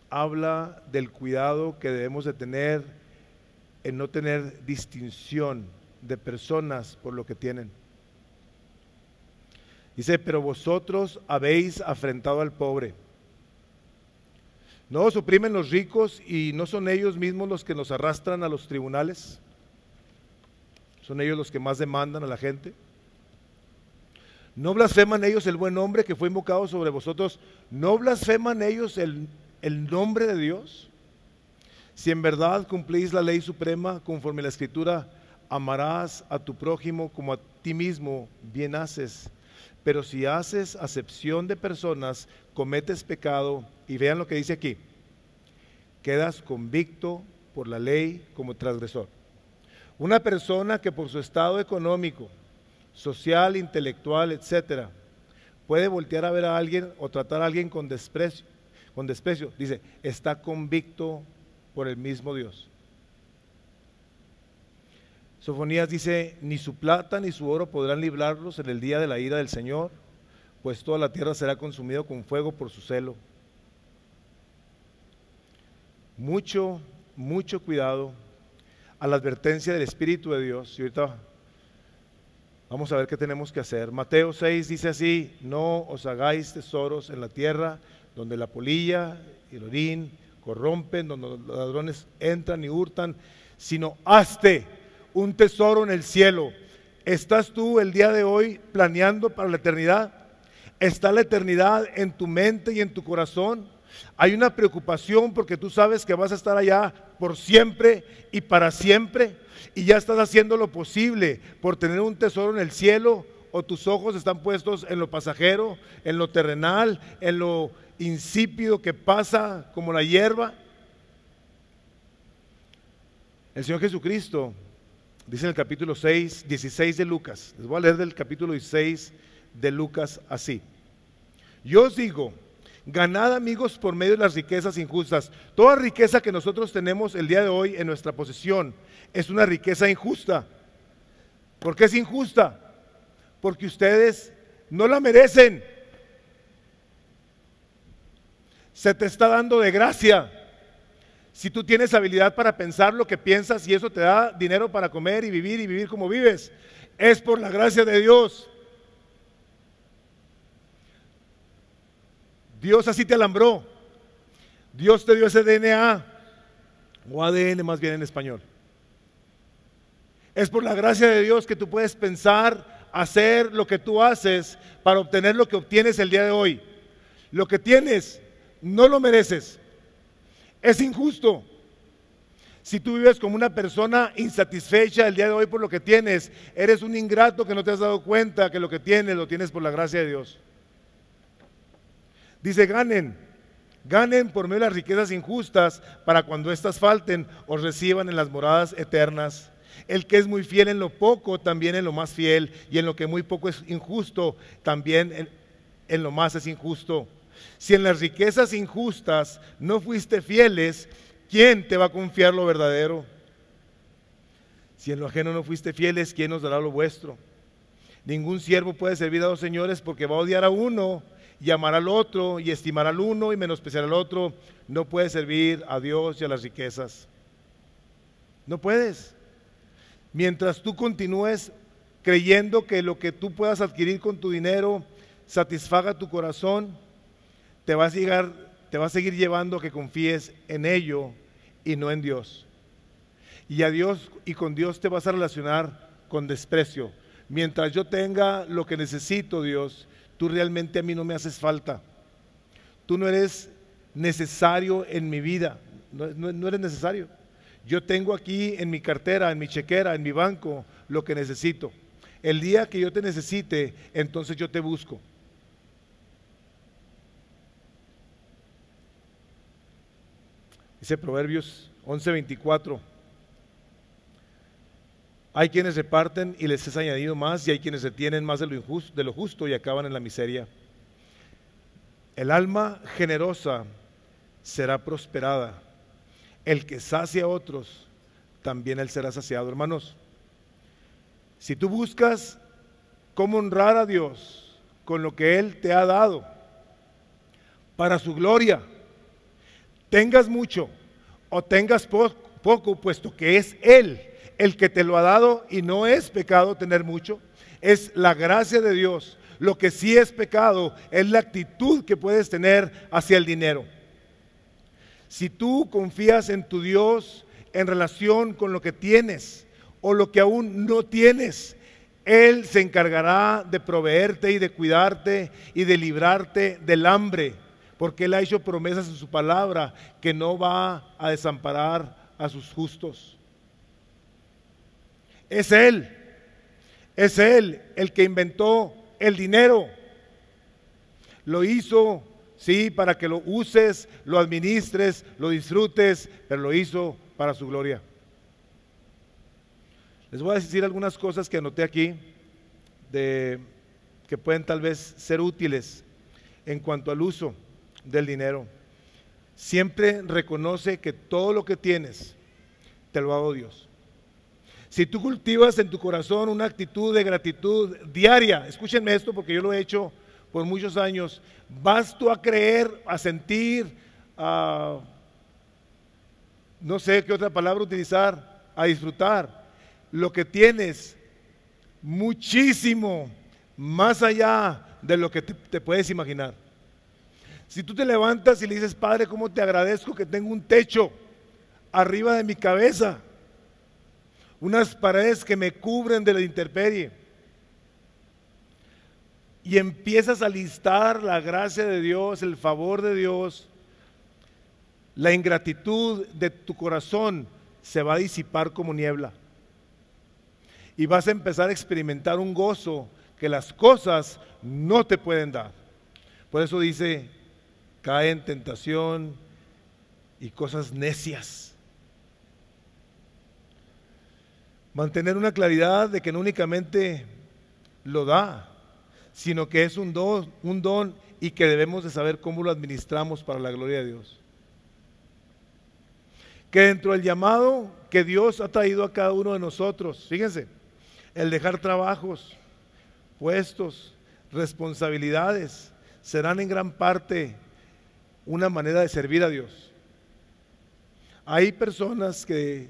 habla del cuidado que debemos de tener en no tener distinción de personas por lo que tienen. Dice, pero vosotros habéis afrentado al pobre. ¿No os oprimen los ricos y no son ellos mismos los que nos arrastran a los tribunales? ¿Son ellos los que más demandan a la gente? ¿No blasfeman ellos el buen nombre que fue invocado sobre vosotros? ¿No blasfeman ellos el, el nombre de Dios? Si en verdad cumplís la ley suprema conforme la escritura, Amarás a tu prójimo como a ti mismo bien haces. Pero si haces acepción de personas, cometes pecado, y vean lo que dice aquí, quedas convicto por la ley como transgresor. Una persona que por su estado económico, social, intelectual, etcétera, puede voltear a ver a alguien o tratar a alguien con desprecio, con desprecio, dice, está convicto por el mismo Dios. Sofonías dice, ni su plata ni su oro podrán librarlos en el día de la ira del Señor, pues toda la tierra será consumida con fuego por su celo. Mucho, mucho cuidado a la advertencia del Espíritu de Dios. Y ahorita vamos a ver qué tenemos que hacer. Mateo 6 dice así, no os hagáis tesoros en la tierra donde la polilla y el orín corrompen, donde los ladrones entran y hurtan, sino hazte un tesoro en el cielo. ¿Estás tú el día de hoy planeando para la eternidad? ¿Está la eternidad en tu mente y en tu corazón? Hay una preocupación porque tú sabes que vas a estar allá por siempre y para siempre y ya estás haciendo lo posible por tener un tesoro en el cielo o tus ojos están puestos en lo pasajero, en lo terrenal, en lo insípido que pasa como la hierba. El Señor Jesucristo Dice en el capítulo 6, 16 de Lucas. Les voy a leer del capítulo 16 de Lucas así. Yo os digo, ganad amigos por medio de las riquezas injustas. Toda riqueza que nosotros tenemos el día de hoy en nuestra posesión es una riqueza injusta. ¿Por qué es injusta? Porque ustedes no la merecen. Se te está dando de gracia. Si tú tienes habilidad para pensar lo que piensas y eso te da dinero para comer y vivir y vivir como vives, es por la gracia de Dios. Dios así te alambró. Dios te dio ese DNA, o ADN más bien en español. Es por la gracia de Dios que tú puedes pensar, hacer lo que tú haces para obtener lo que obtienes el día de hoy. Lo que tienes no lo mereces, es injusto. Si tú vives como una persona insatisfecha el día de hoy por lo que tienes, eres un ingrato que no te has dado cuenta que lo que tienes lo tienes por la gracia de Dios. Dice, ganen, ganen por medio de las riquezas injustas para cuando éstas falten o reciban en las moradas eternas. El que es muy fiel en lo poco, también en lo más fiel, y en lo que muy poco es injusto, también en lo más es injusto. Si en las riquezas injustas no fuiste fieles, ¿quién te va a confiar lo verdadero? Si en lo ajeno no fuiste fieles, ¿quién nos dará lo vuestro? Ningún siervo puede servir a dos señores porque va a odiar a uno y amar al otro y estimar al uno y menospreciar al otro. No puede servir a Dios y a las riquezas. No puedes. Mientras tú continúes creyendo que lo que tú puedas adquirir con tu dinero satisfaga tu corazón, te va a llegar, te va a seguir llevando a que confíes en ello y no en Dios. Y a Dios y con Dios te vas a relacionar con desprecio. Mientras yo tenga lo que necesito, Dios, tú realmente a mí no me haces falta. Tú no eres necesario en mi vida. no, eres necesario. Yo tengo aquí en mi cartera, en mi chequera, en mi banco, lo que necesito. El día que yo te necesite, entonces yo te busco. Dice Proverbios 11:24. Hay quienes reparten y les es añadido más, y hay quienes se tienen más de lo, injusto, de lo justo y acaban en la miseria. El alma generosa será prosperada. El que sacia a otros, también él será saciado, hermanos. Si tú buscas cómo honrar a Dios con lo que Él te ha dado, para su gloria, tengas mucho o tengas poco, puesto que es Él el que te lo ha dado y no es pecado tener mucho, es la gracia de Dios. Lo que sí es pecado es la actitud que puedes tener hacia el dinero. Si tú confías en tu Dios en relación con lo que tienes o lo que aún no tienes, Él se encargará de proveerte y de cuidarte y de librarte del hambre porque Él ha hecho promesas en su palabra que no va a desamparar a sus justos. Es Él, es Él el que inventó el dinero. Lo hizo, sí, para que lo uses, lo administres, lo disfrutes, pero lo hizo para su gloria. Les voy a decir algunas cosas que anoté aquí de, que pueden tal vez ser útiles en cuanto al uso del dinero. Siempre reconoce que todo lo que tienes te lo ha Dios. Si tú cultivas en tu corazón una actitud de gratitud diaria, escúchenme esto porque yo lo he hecho por muchos años, vas tú a creer, a sentir, a no sé qué otra palabra utilizar, a disfrutar lo que tienes muchísimo más allá de lo que te puedes imaginar. Si tú te levantas y le dices, Padre, ¿cómo te agradezco que tengo un techo arriba de mi cabeza? Unas paredes que me cubren de la intemperie. Y empiezas a listar la gracia de Dios, el favor de Dios. La ingratitud de tu corazón se va a disipar como niebla. Y vas a empezar a experimentar un gozo que las cosas no te pueden dar. Por eso dice cae en tentación y cosas necias. Mantener una claridad de que no únicamente lo da, sino que es un don, un don y que debemos de saber cómo lo administramos para la gloria de Dios. Que dentro del llamado que Dios ha traído a cada uno de nosotros, fíjense, el dejar trabajos, puestos, responsabilidades, serán en gran parte una manera de servir a Dios. Hay personas que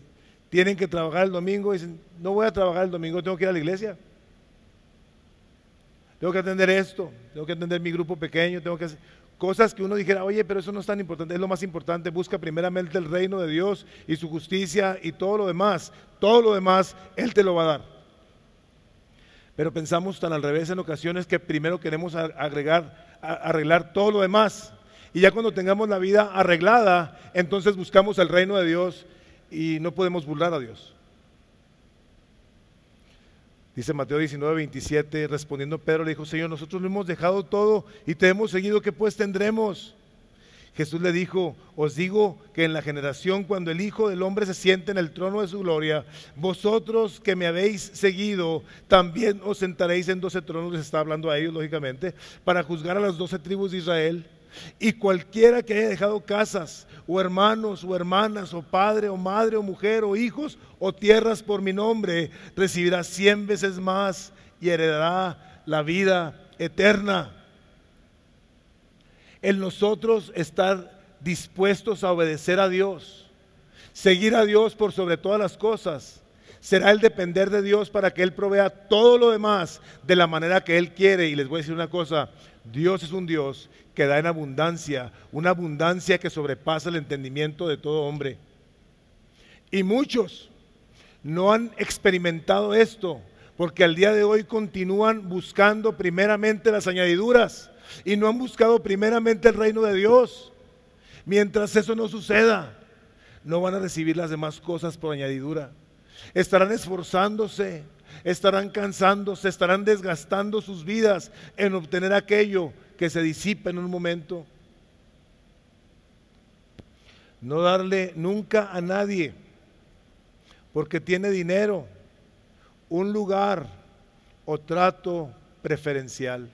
tienen que trabajar el domingo y dicen, no voy a trabajar el domingo, tengo que ir a la iglesia. Tengo que atender esto, tengo que atender mi grupo pequeño, tengo que hacer cosas que uno dijera, oye, pero eso no es tan importante, es lo más importante, busca primeramente el reino de Dios y su justicia y todo lo demás, todo lo demás Él te lo va a dar. Pero pensamos tan al revés en ocasiones que primero queremos agregar, arreglar todo lo demás y ya cuando tengamos la vida arreglada, entonces buscamos el reino de Dios y no podemos burlar a Dios. Dice Mateo 19, 27, respondiendo Pedro le dijo, Señor, nosotros lo hemos dejado todo y te hemos seguido, ¿qué pues tendremos? Jesús le dijo, os digo que en la generación cuando el Hijo del Hombre se siente en el trono de su gloria, vosotros que me habéis seguido, también os sentaréis en doce tronos, les está hablando a ellos lógicamente, para juzgar a las doce tribus de Israel. Y cualquiera que haya dejado casas, o hermanos, o hermanas, o padre, o madre, o mujer, o hijos, o tierras por mi nombre, recibirá cien veces más y heredará la vida eterna. El nosotros estar dispuestos a obedecer a Dios, seguir a Dios por sobre todas las cosas, será el depender de Dios para que Él provea todo lo demás de la manera que Él quiere. Y les voy a decir una cosa, Dios es un Dios que da en abundancia, una abundancia que sobrepasa el entendimiento de todo hombre. Y muchos no han experimentado esto porque al día de hoy continúan buscando primeramente las añadiduras y no han buscado primeramente el reino de Dios. Mientras eso no suceda, no van a recibir las demás cosas por añadidura. Estarán esforzándose, estarán cansando, se estarán desgastando sus vidas en obtener aquello que se disipa en un momento. No darle nunca a nadie, porque tiene dinero, un lugar o trato preferencial.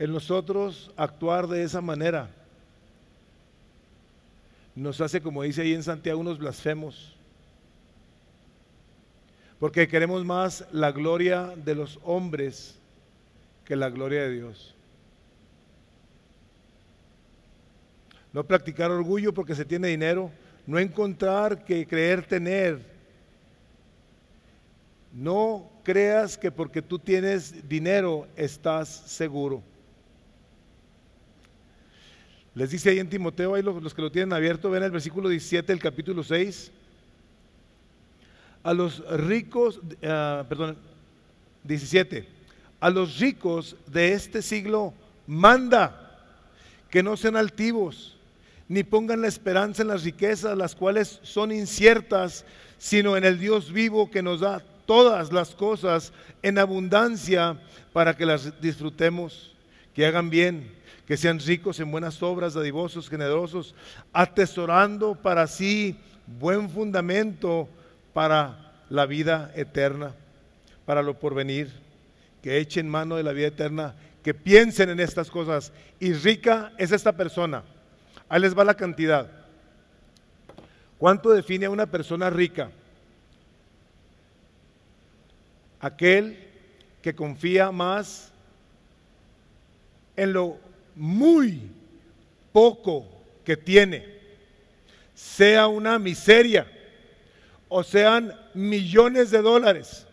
En nosotros actuar de esa manera nos hace, como dice ahí en Santiago, unos blasfemos porque queremos más la gloria de los hombres que la gloria de Dios. No practicar orgullo porque se tiene dinero, no encontrar que creer tener. No creas que porque tú tienes dinero estás seguro. Les dice ahí en Timoteo, ahí los, que lo tienen abierto, ven el versículo 17 el capítulo 6 a los ricos, ah, perdón, 17, a los ricos de este siglo manda que no sean altivos, ni pongan la esperanza en las riquezas, las cuales son inciertas, sino en el Dios vivo que nos da todas las cosas en abundancia para que las disfrutemos, que hagan bien, que sean ricos en buenas obras, adivosos, generosos, atesorando para sí buen fundamento para la vida eterna, para lo porvenir, que echen mano de la vida eterna, que piensen en estas cosas. Y rica es esta persona. Ahí les va la cantidad. ¿Cuánto define a una persona rica? Aquel que confía más en lo muy poco que tiene, sea una miseria o sean millones de dólares.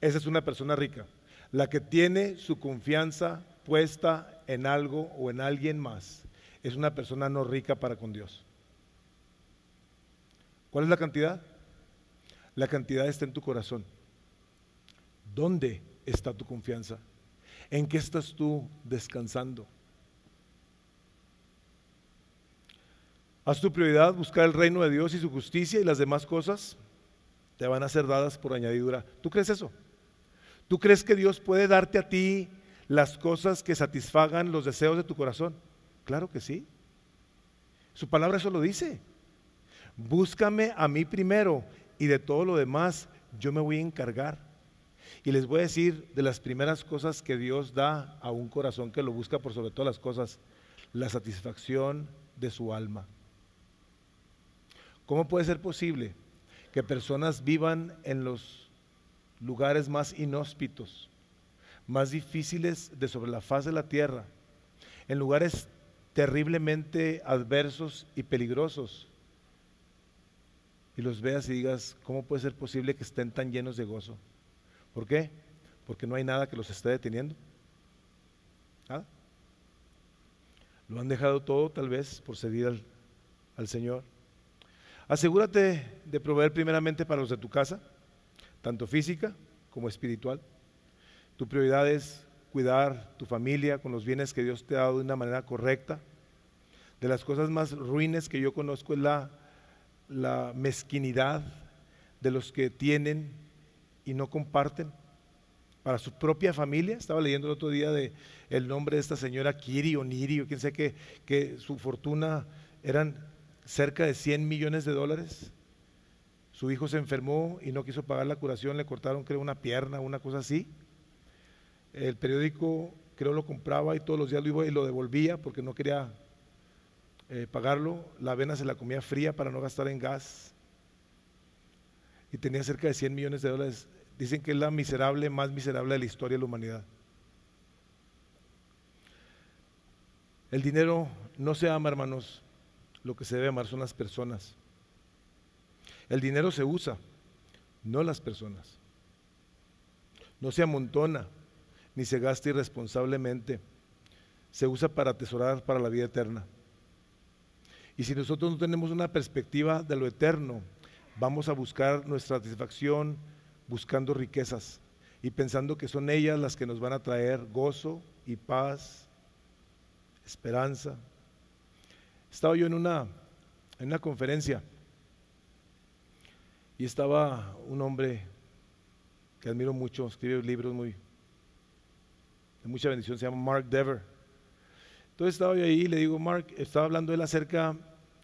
Esa es una persona rica, la que tiene su confianza puesta en algo o en alguien más. Es una persona no rica para con Dios. ¿Cuál es la cantidad? La cantidad está en tu corazón. ¿Dónde está tu confianza? ¿En qué estás tú descansando? Haz tu prioridad buscar el reino de Dios y su justicia y las demás cosas te van a ser dadas por añadidura. ¿Tú crees eso? ¿Tú crees que Dios puede darte a ti las cosas que satisfagan los deseos de tu corazón? Claro que sí. Su palabra eso lo dice. Búscame a mí primero y de todo lo demás yo me voy a encargar. Y les voy a decir de las primeras cosas que Dios da a un corazón que lo busca por sobre todas las cosas, la satisfacción de su alma. ¿Cómo puede ser posible que personas vivan en los lugares más inhóspitos, más difíciles de sobre la faz de la tierra, en lugares terriblemente adversos y peligrosos? Y los veas y digas, ¿cómo puede ser posible que estén tan llenos de gozo? ¿Por qué? Porque no hay nada que los esté deteniendo. Nada. Lo han dejado todo tal vez por seguir al, al Señor. Asegúrate de proveer primeramente para los de tu casa, tanto física como espiritual. Tu prioridad es cuidar tu familia con los bienes que Dios te ha dado de una manera correcta. De las cosas más ruines que yo conozco es la, mezquinidad de los que tienen y no comparten para su propia familia. Estaba leyendo el otro día de el nombre de esta señora Kiri o Niri o quien sé que su fortuna eran cerca de 100 millones de dólares. Su hijo se enfermó y no quiso pagar la curación, le cortaron creo una pierna, una cosa así. El periódico creo lo compraba y todos los días lo iba y lo devolvía porque no quería eh, pagarlo. La avena se la comía fría para no gastar en gas. Y tenía cerca de 100 millones de dólares. Dicen que es la miserable, más miserable de la historia de la humanidad. El dinero no se ama, hermanos lo que se debe amar son las personas. El dinero se usa, no las personas. No se amontona, ni se gasta irresponsablemente. Se usa para atesorar para la vida eterna. Y si nosotros no tenemos una perspectiva de lo eterno, vamos a buscar nuestra satisfacción buscando riquezas y pensando que son ellas las que nos van a traer gozo y paz, esperanza, estaba yo en una, en una conferencia y estaba un hombre que admiro mucho, escribe libros muy de mucha bendición, se llama Mark Dever. Entonces estaba yo ahí y le digo, Mark, estaba hablando él acerca,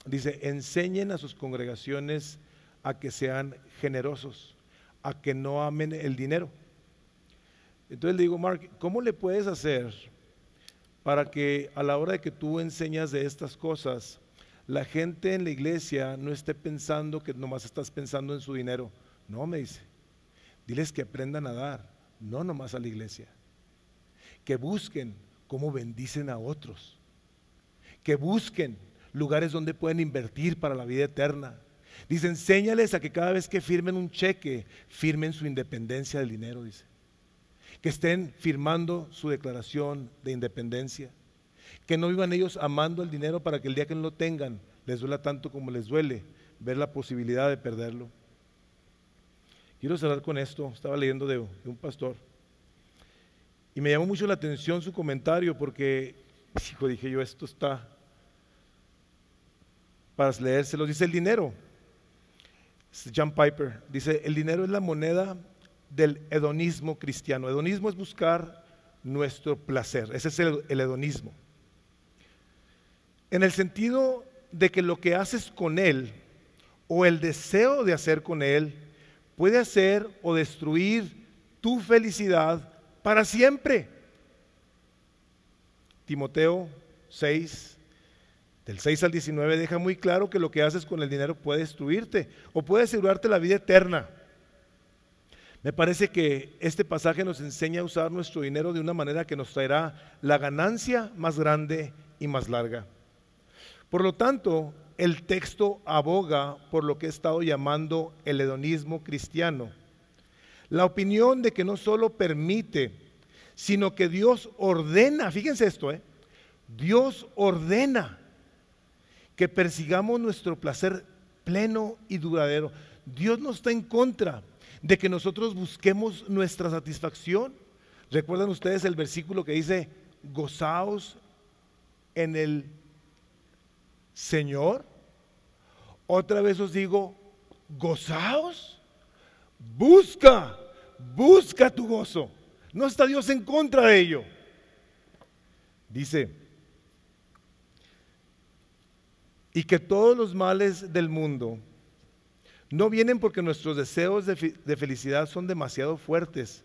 dice, enseñen a sus congregaciones a que sean generosos, a que no amen el dinero. Entonces le digo, Mark, ¿cómo le puedes hacer para que a la hora de que tú enseñas de estas cosas, la gente en la iglesia no esté pensando que nomás estás pensando en su dinero. No, me dice. Diles que aprendan a dar, no nomás a la iglesia. Que busquen cómo bendicen a otros. Que busquen lugares donde pueden invertir para la vida eterna. Dice, enséñales a que cada vez que firmen un cheque, firmen su independencia del dinero, dice que estén firmando su declaración de independencia, que no vivan ellos amando el dinero para que el día que no lo tengan les duela tanto como les duele ver la posibilidad de perderlo. Quiero cerrar con esto, estaba leyendo de, un pastor y me llamó mucho la atención su comentario porque, hijo, dije yo, esto está para lo Dice el dinero. John Piper dice, el dinero es la moneda del hedonismo cristiano. Hedonismo es buscar nuestro placer, ese es el, hedonismo. En el sentido de que lo que haces con él o el deseo de hacer con él puede hacer o destruir tu felicidad para siempre. Timoteo 6, del 6 al 19, deja muy claro que lo que haces con el dinero puede destruirte o puede asegurarte la vida eterna. Me parece que este pasaje nos enseña a usar nuestro dinero de una manera que nos traerá la ganancia más grande y más larga. Por lo tanto, el texto aboga por lo que he estado llamando el hedonismo cristiano. La opinión de que no solo permite, sino que Dios ordena, fíjense esto, eh, Dios ordena que persigamos nuestro placer pleno y duradero. Dios no está en contra, de que nosotros busquemos nuestra satisfacción. ¿Recuerdan ustedes el versículo que dice, gozaos en el Señor? Otra vez os digo, gozaos, busca, busca tu gozo. No está Dios en contra de ello. Dice, y que todos los males del mundo no vienen porque nuestros deseos de, felicidad son demasiado fuertes.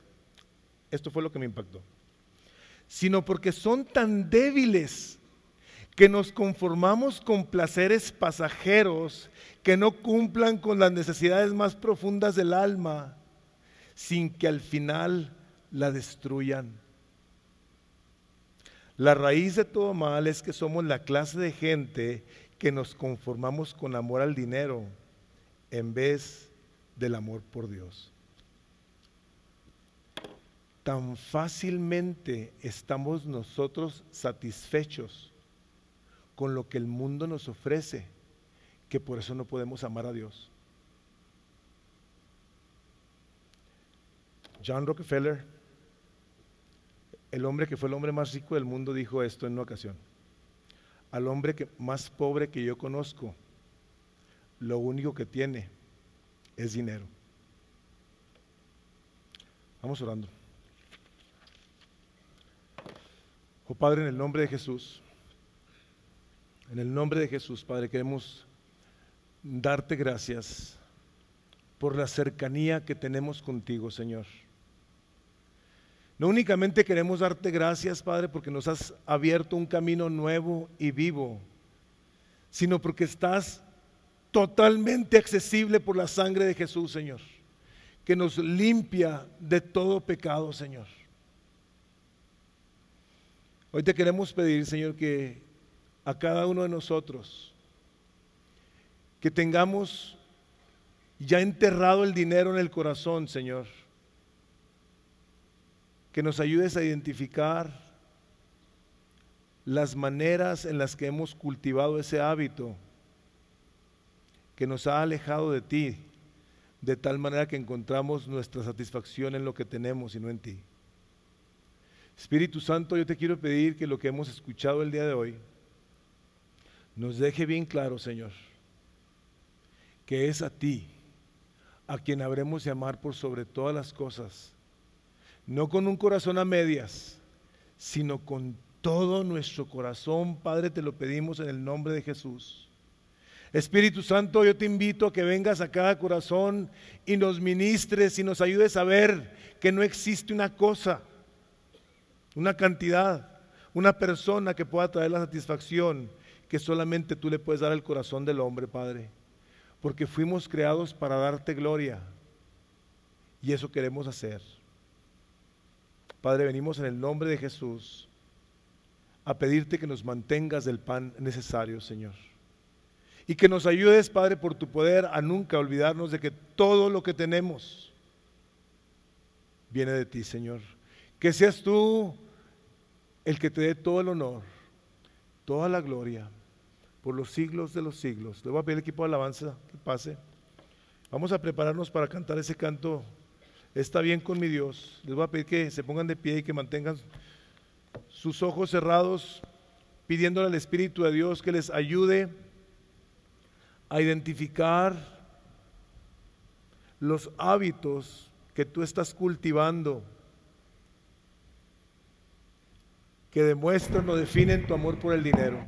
Esto fue lo que me impactó. Sino porque son tan débiles que nos conformamos con placeres pasajeros que no cumplan con las necesidades más profundas del alma, sin que al final la destruyan. La raíz de todo mal es que somos la clase de gente que nos conformamos con amor al dinero en vez del amor por Dios. Tan fácilmente estamos nosotros satisfechos con lo que el mundo nos ofrece que por eso no podemos amar a Dios. John Rockefeller, el hombre que fue el hombre más rico del mundo, dijo esto en una ocasión. Al hombre que, más pobre que yo conozco, lo único que tiene es dinero. Vamos orando. Oh Padre, en el nombre de Jesús, en el nombre de Jesús, Padre, queremos darte gracias por la cercanía que tenemos contigo, Señor. No únicamente queremos darte gracias, Padre, porque nos has abierto un camino nuevo y vivo, sino porque estás totalmente accesible por la sangre de Jesús, Señor, que nos limpia de todo pecado, Señor. Hoy te queremos pedir, Señor, que a cada uno de nosotros, que tengamos ya enterrado el dinero en el corazón, Señor, que nos ayudes a identificar las maneras en las que hemos cultivado ese hábito que nos ha alejado de ti, de tal manera que encontramos nuestra satisfacción en lo que tenemos y no en ti. Espíritu Santo, yo te quiero pedir que lo que hemos escuchado el día de hoy nos deje bien claro, Señor, que es a ti a quien habremos de amar por sobre todas las cosas, no con un corazón a medias, sino con todo nuestro corazón, Padre, te lo pedimos en el nombre de Jesús. Espíritu Santo, yo te invito a que vengas a cada corazón y nos ministres y nos ayudes a ver que no existe una cosa, una cantidad, una persona que pueda traer la satisfacción que solamente tú le puedes dar al corazón del hombre, Padre. Porque fuimos creados para darte gloria. Y eso queremos hacer. Padre, venimos en el nombre de Jesús a pedirte que nos mantengas del pan necesario, Señor. Y que nos ayudes, Padre, por tu poder a nunca olvidarnos de que todo lo que tenemos viene de ti, Señor. Que seas tú el que te dé todo el honor, toda la gloria, por los siglos de los siglos. Les voy a pedir al equipo de alabanza que pase. Vamos a prepararnos para cantar ese canto. Está bien con mi Dios. Les voy a pedir que se pongan de pie y que mantengan sus ojos cerrados, pidiéndole al Espíritu de Dios que les ayude a identificar los hábitos que tú estás cultivando, que demuestran o definen tu amor por el dinero.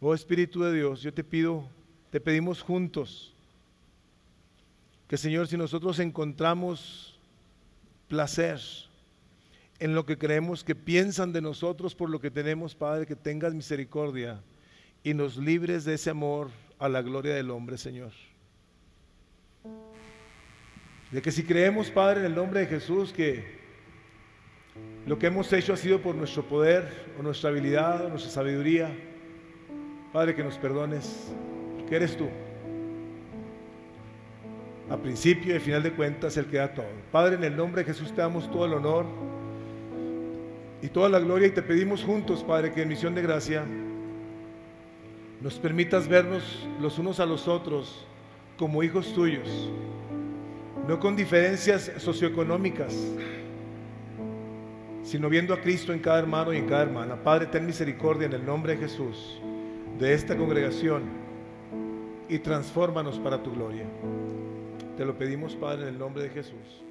Oh Espíritu de Dios, yo te pido, te pedimos juntos, que Señor, si nosotros encontramos placer en lo que creemos que piensan de nosotros por lo que tenemos, Padre, que tengas misericordia y nos libres de ese amor a la gloria del hombre, Señor. De que si creemos, Padre, en el nombre de Jesús, que lo que hemos hecho ha sido por nuestro poder o nuestra habilidad o nuestra sabiduría, Padre, que nos perdones, que eres tú. A principio y final de cuentas, el que da todo. Padre, en el nombre de Jesús te damos todo el honor y toda la gloria y te pedimos juntos, Padre, que en misión de gracia nos permitas vernos los unos a los otros como hijos tuyos, no con diferencias socioeconómicas, sino viendo a Cristo en cada hermano y en cada hermana. Padre, ten misericordia en el nombre de Jesús de esta congregación y transfórmanos para tu gloria. Te lo pedimos, Padre, en el nombre de Jesús.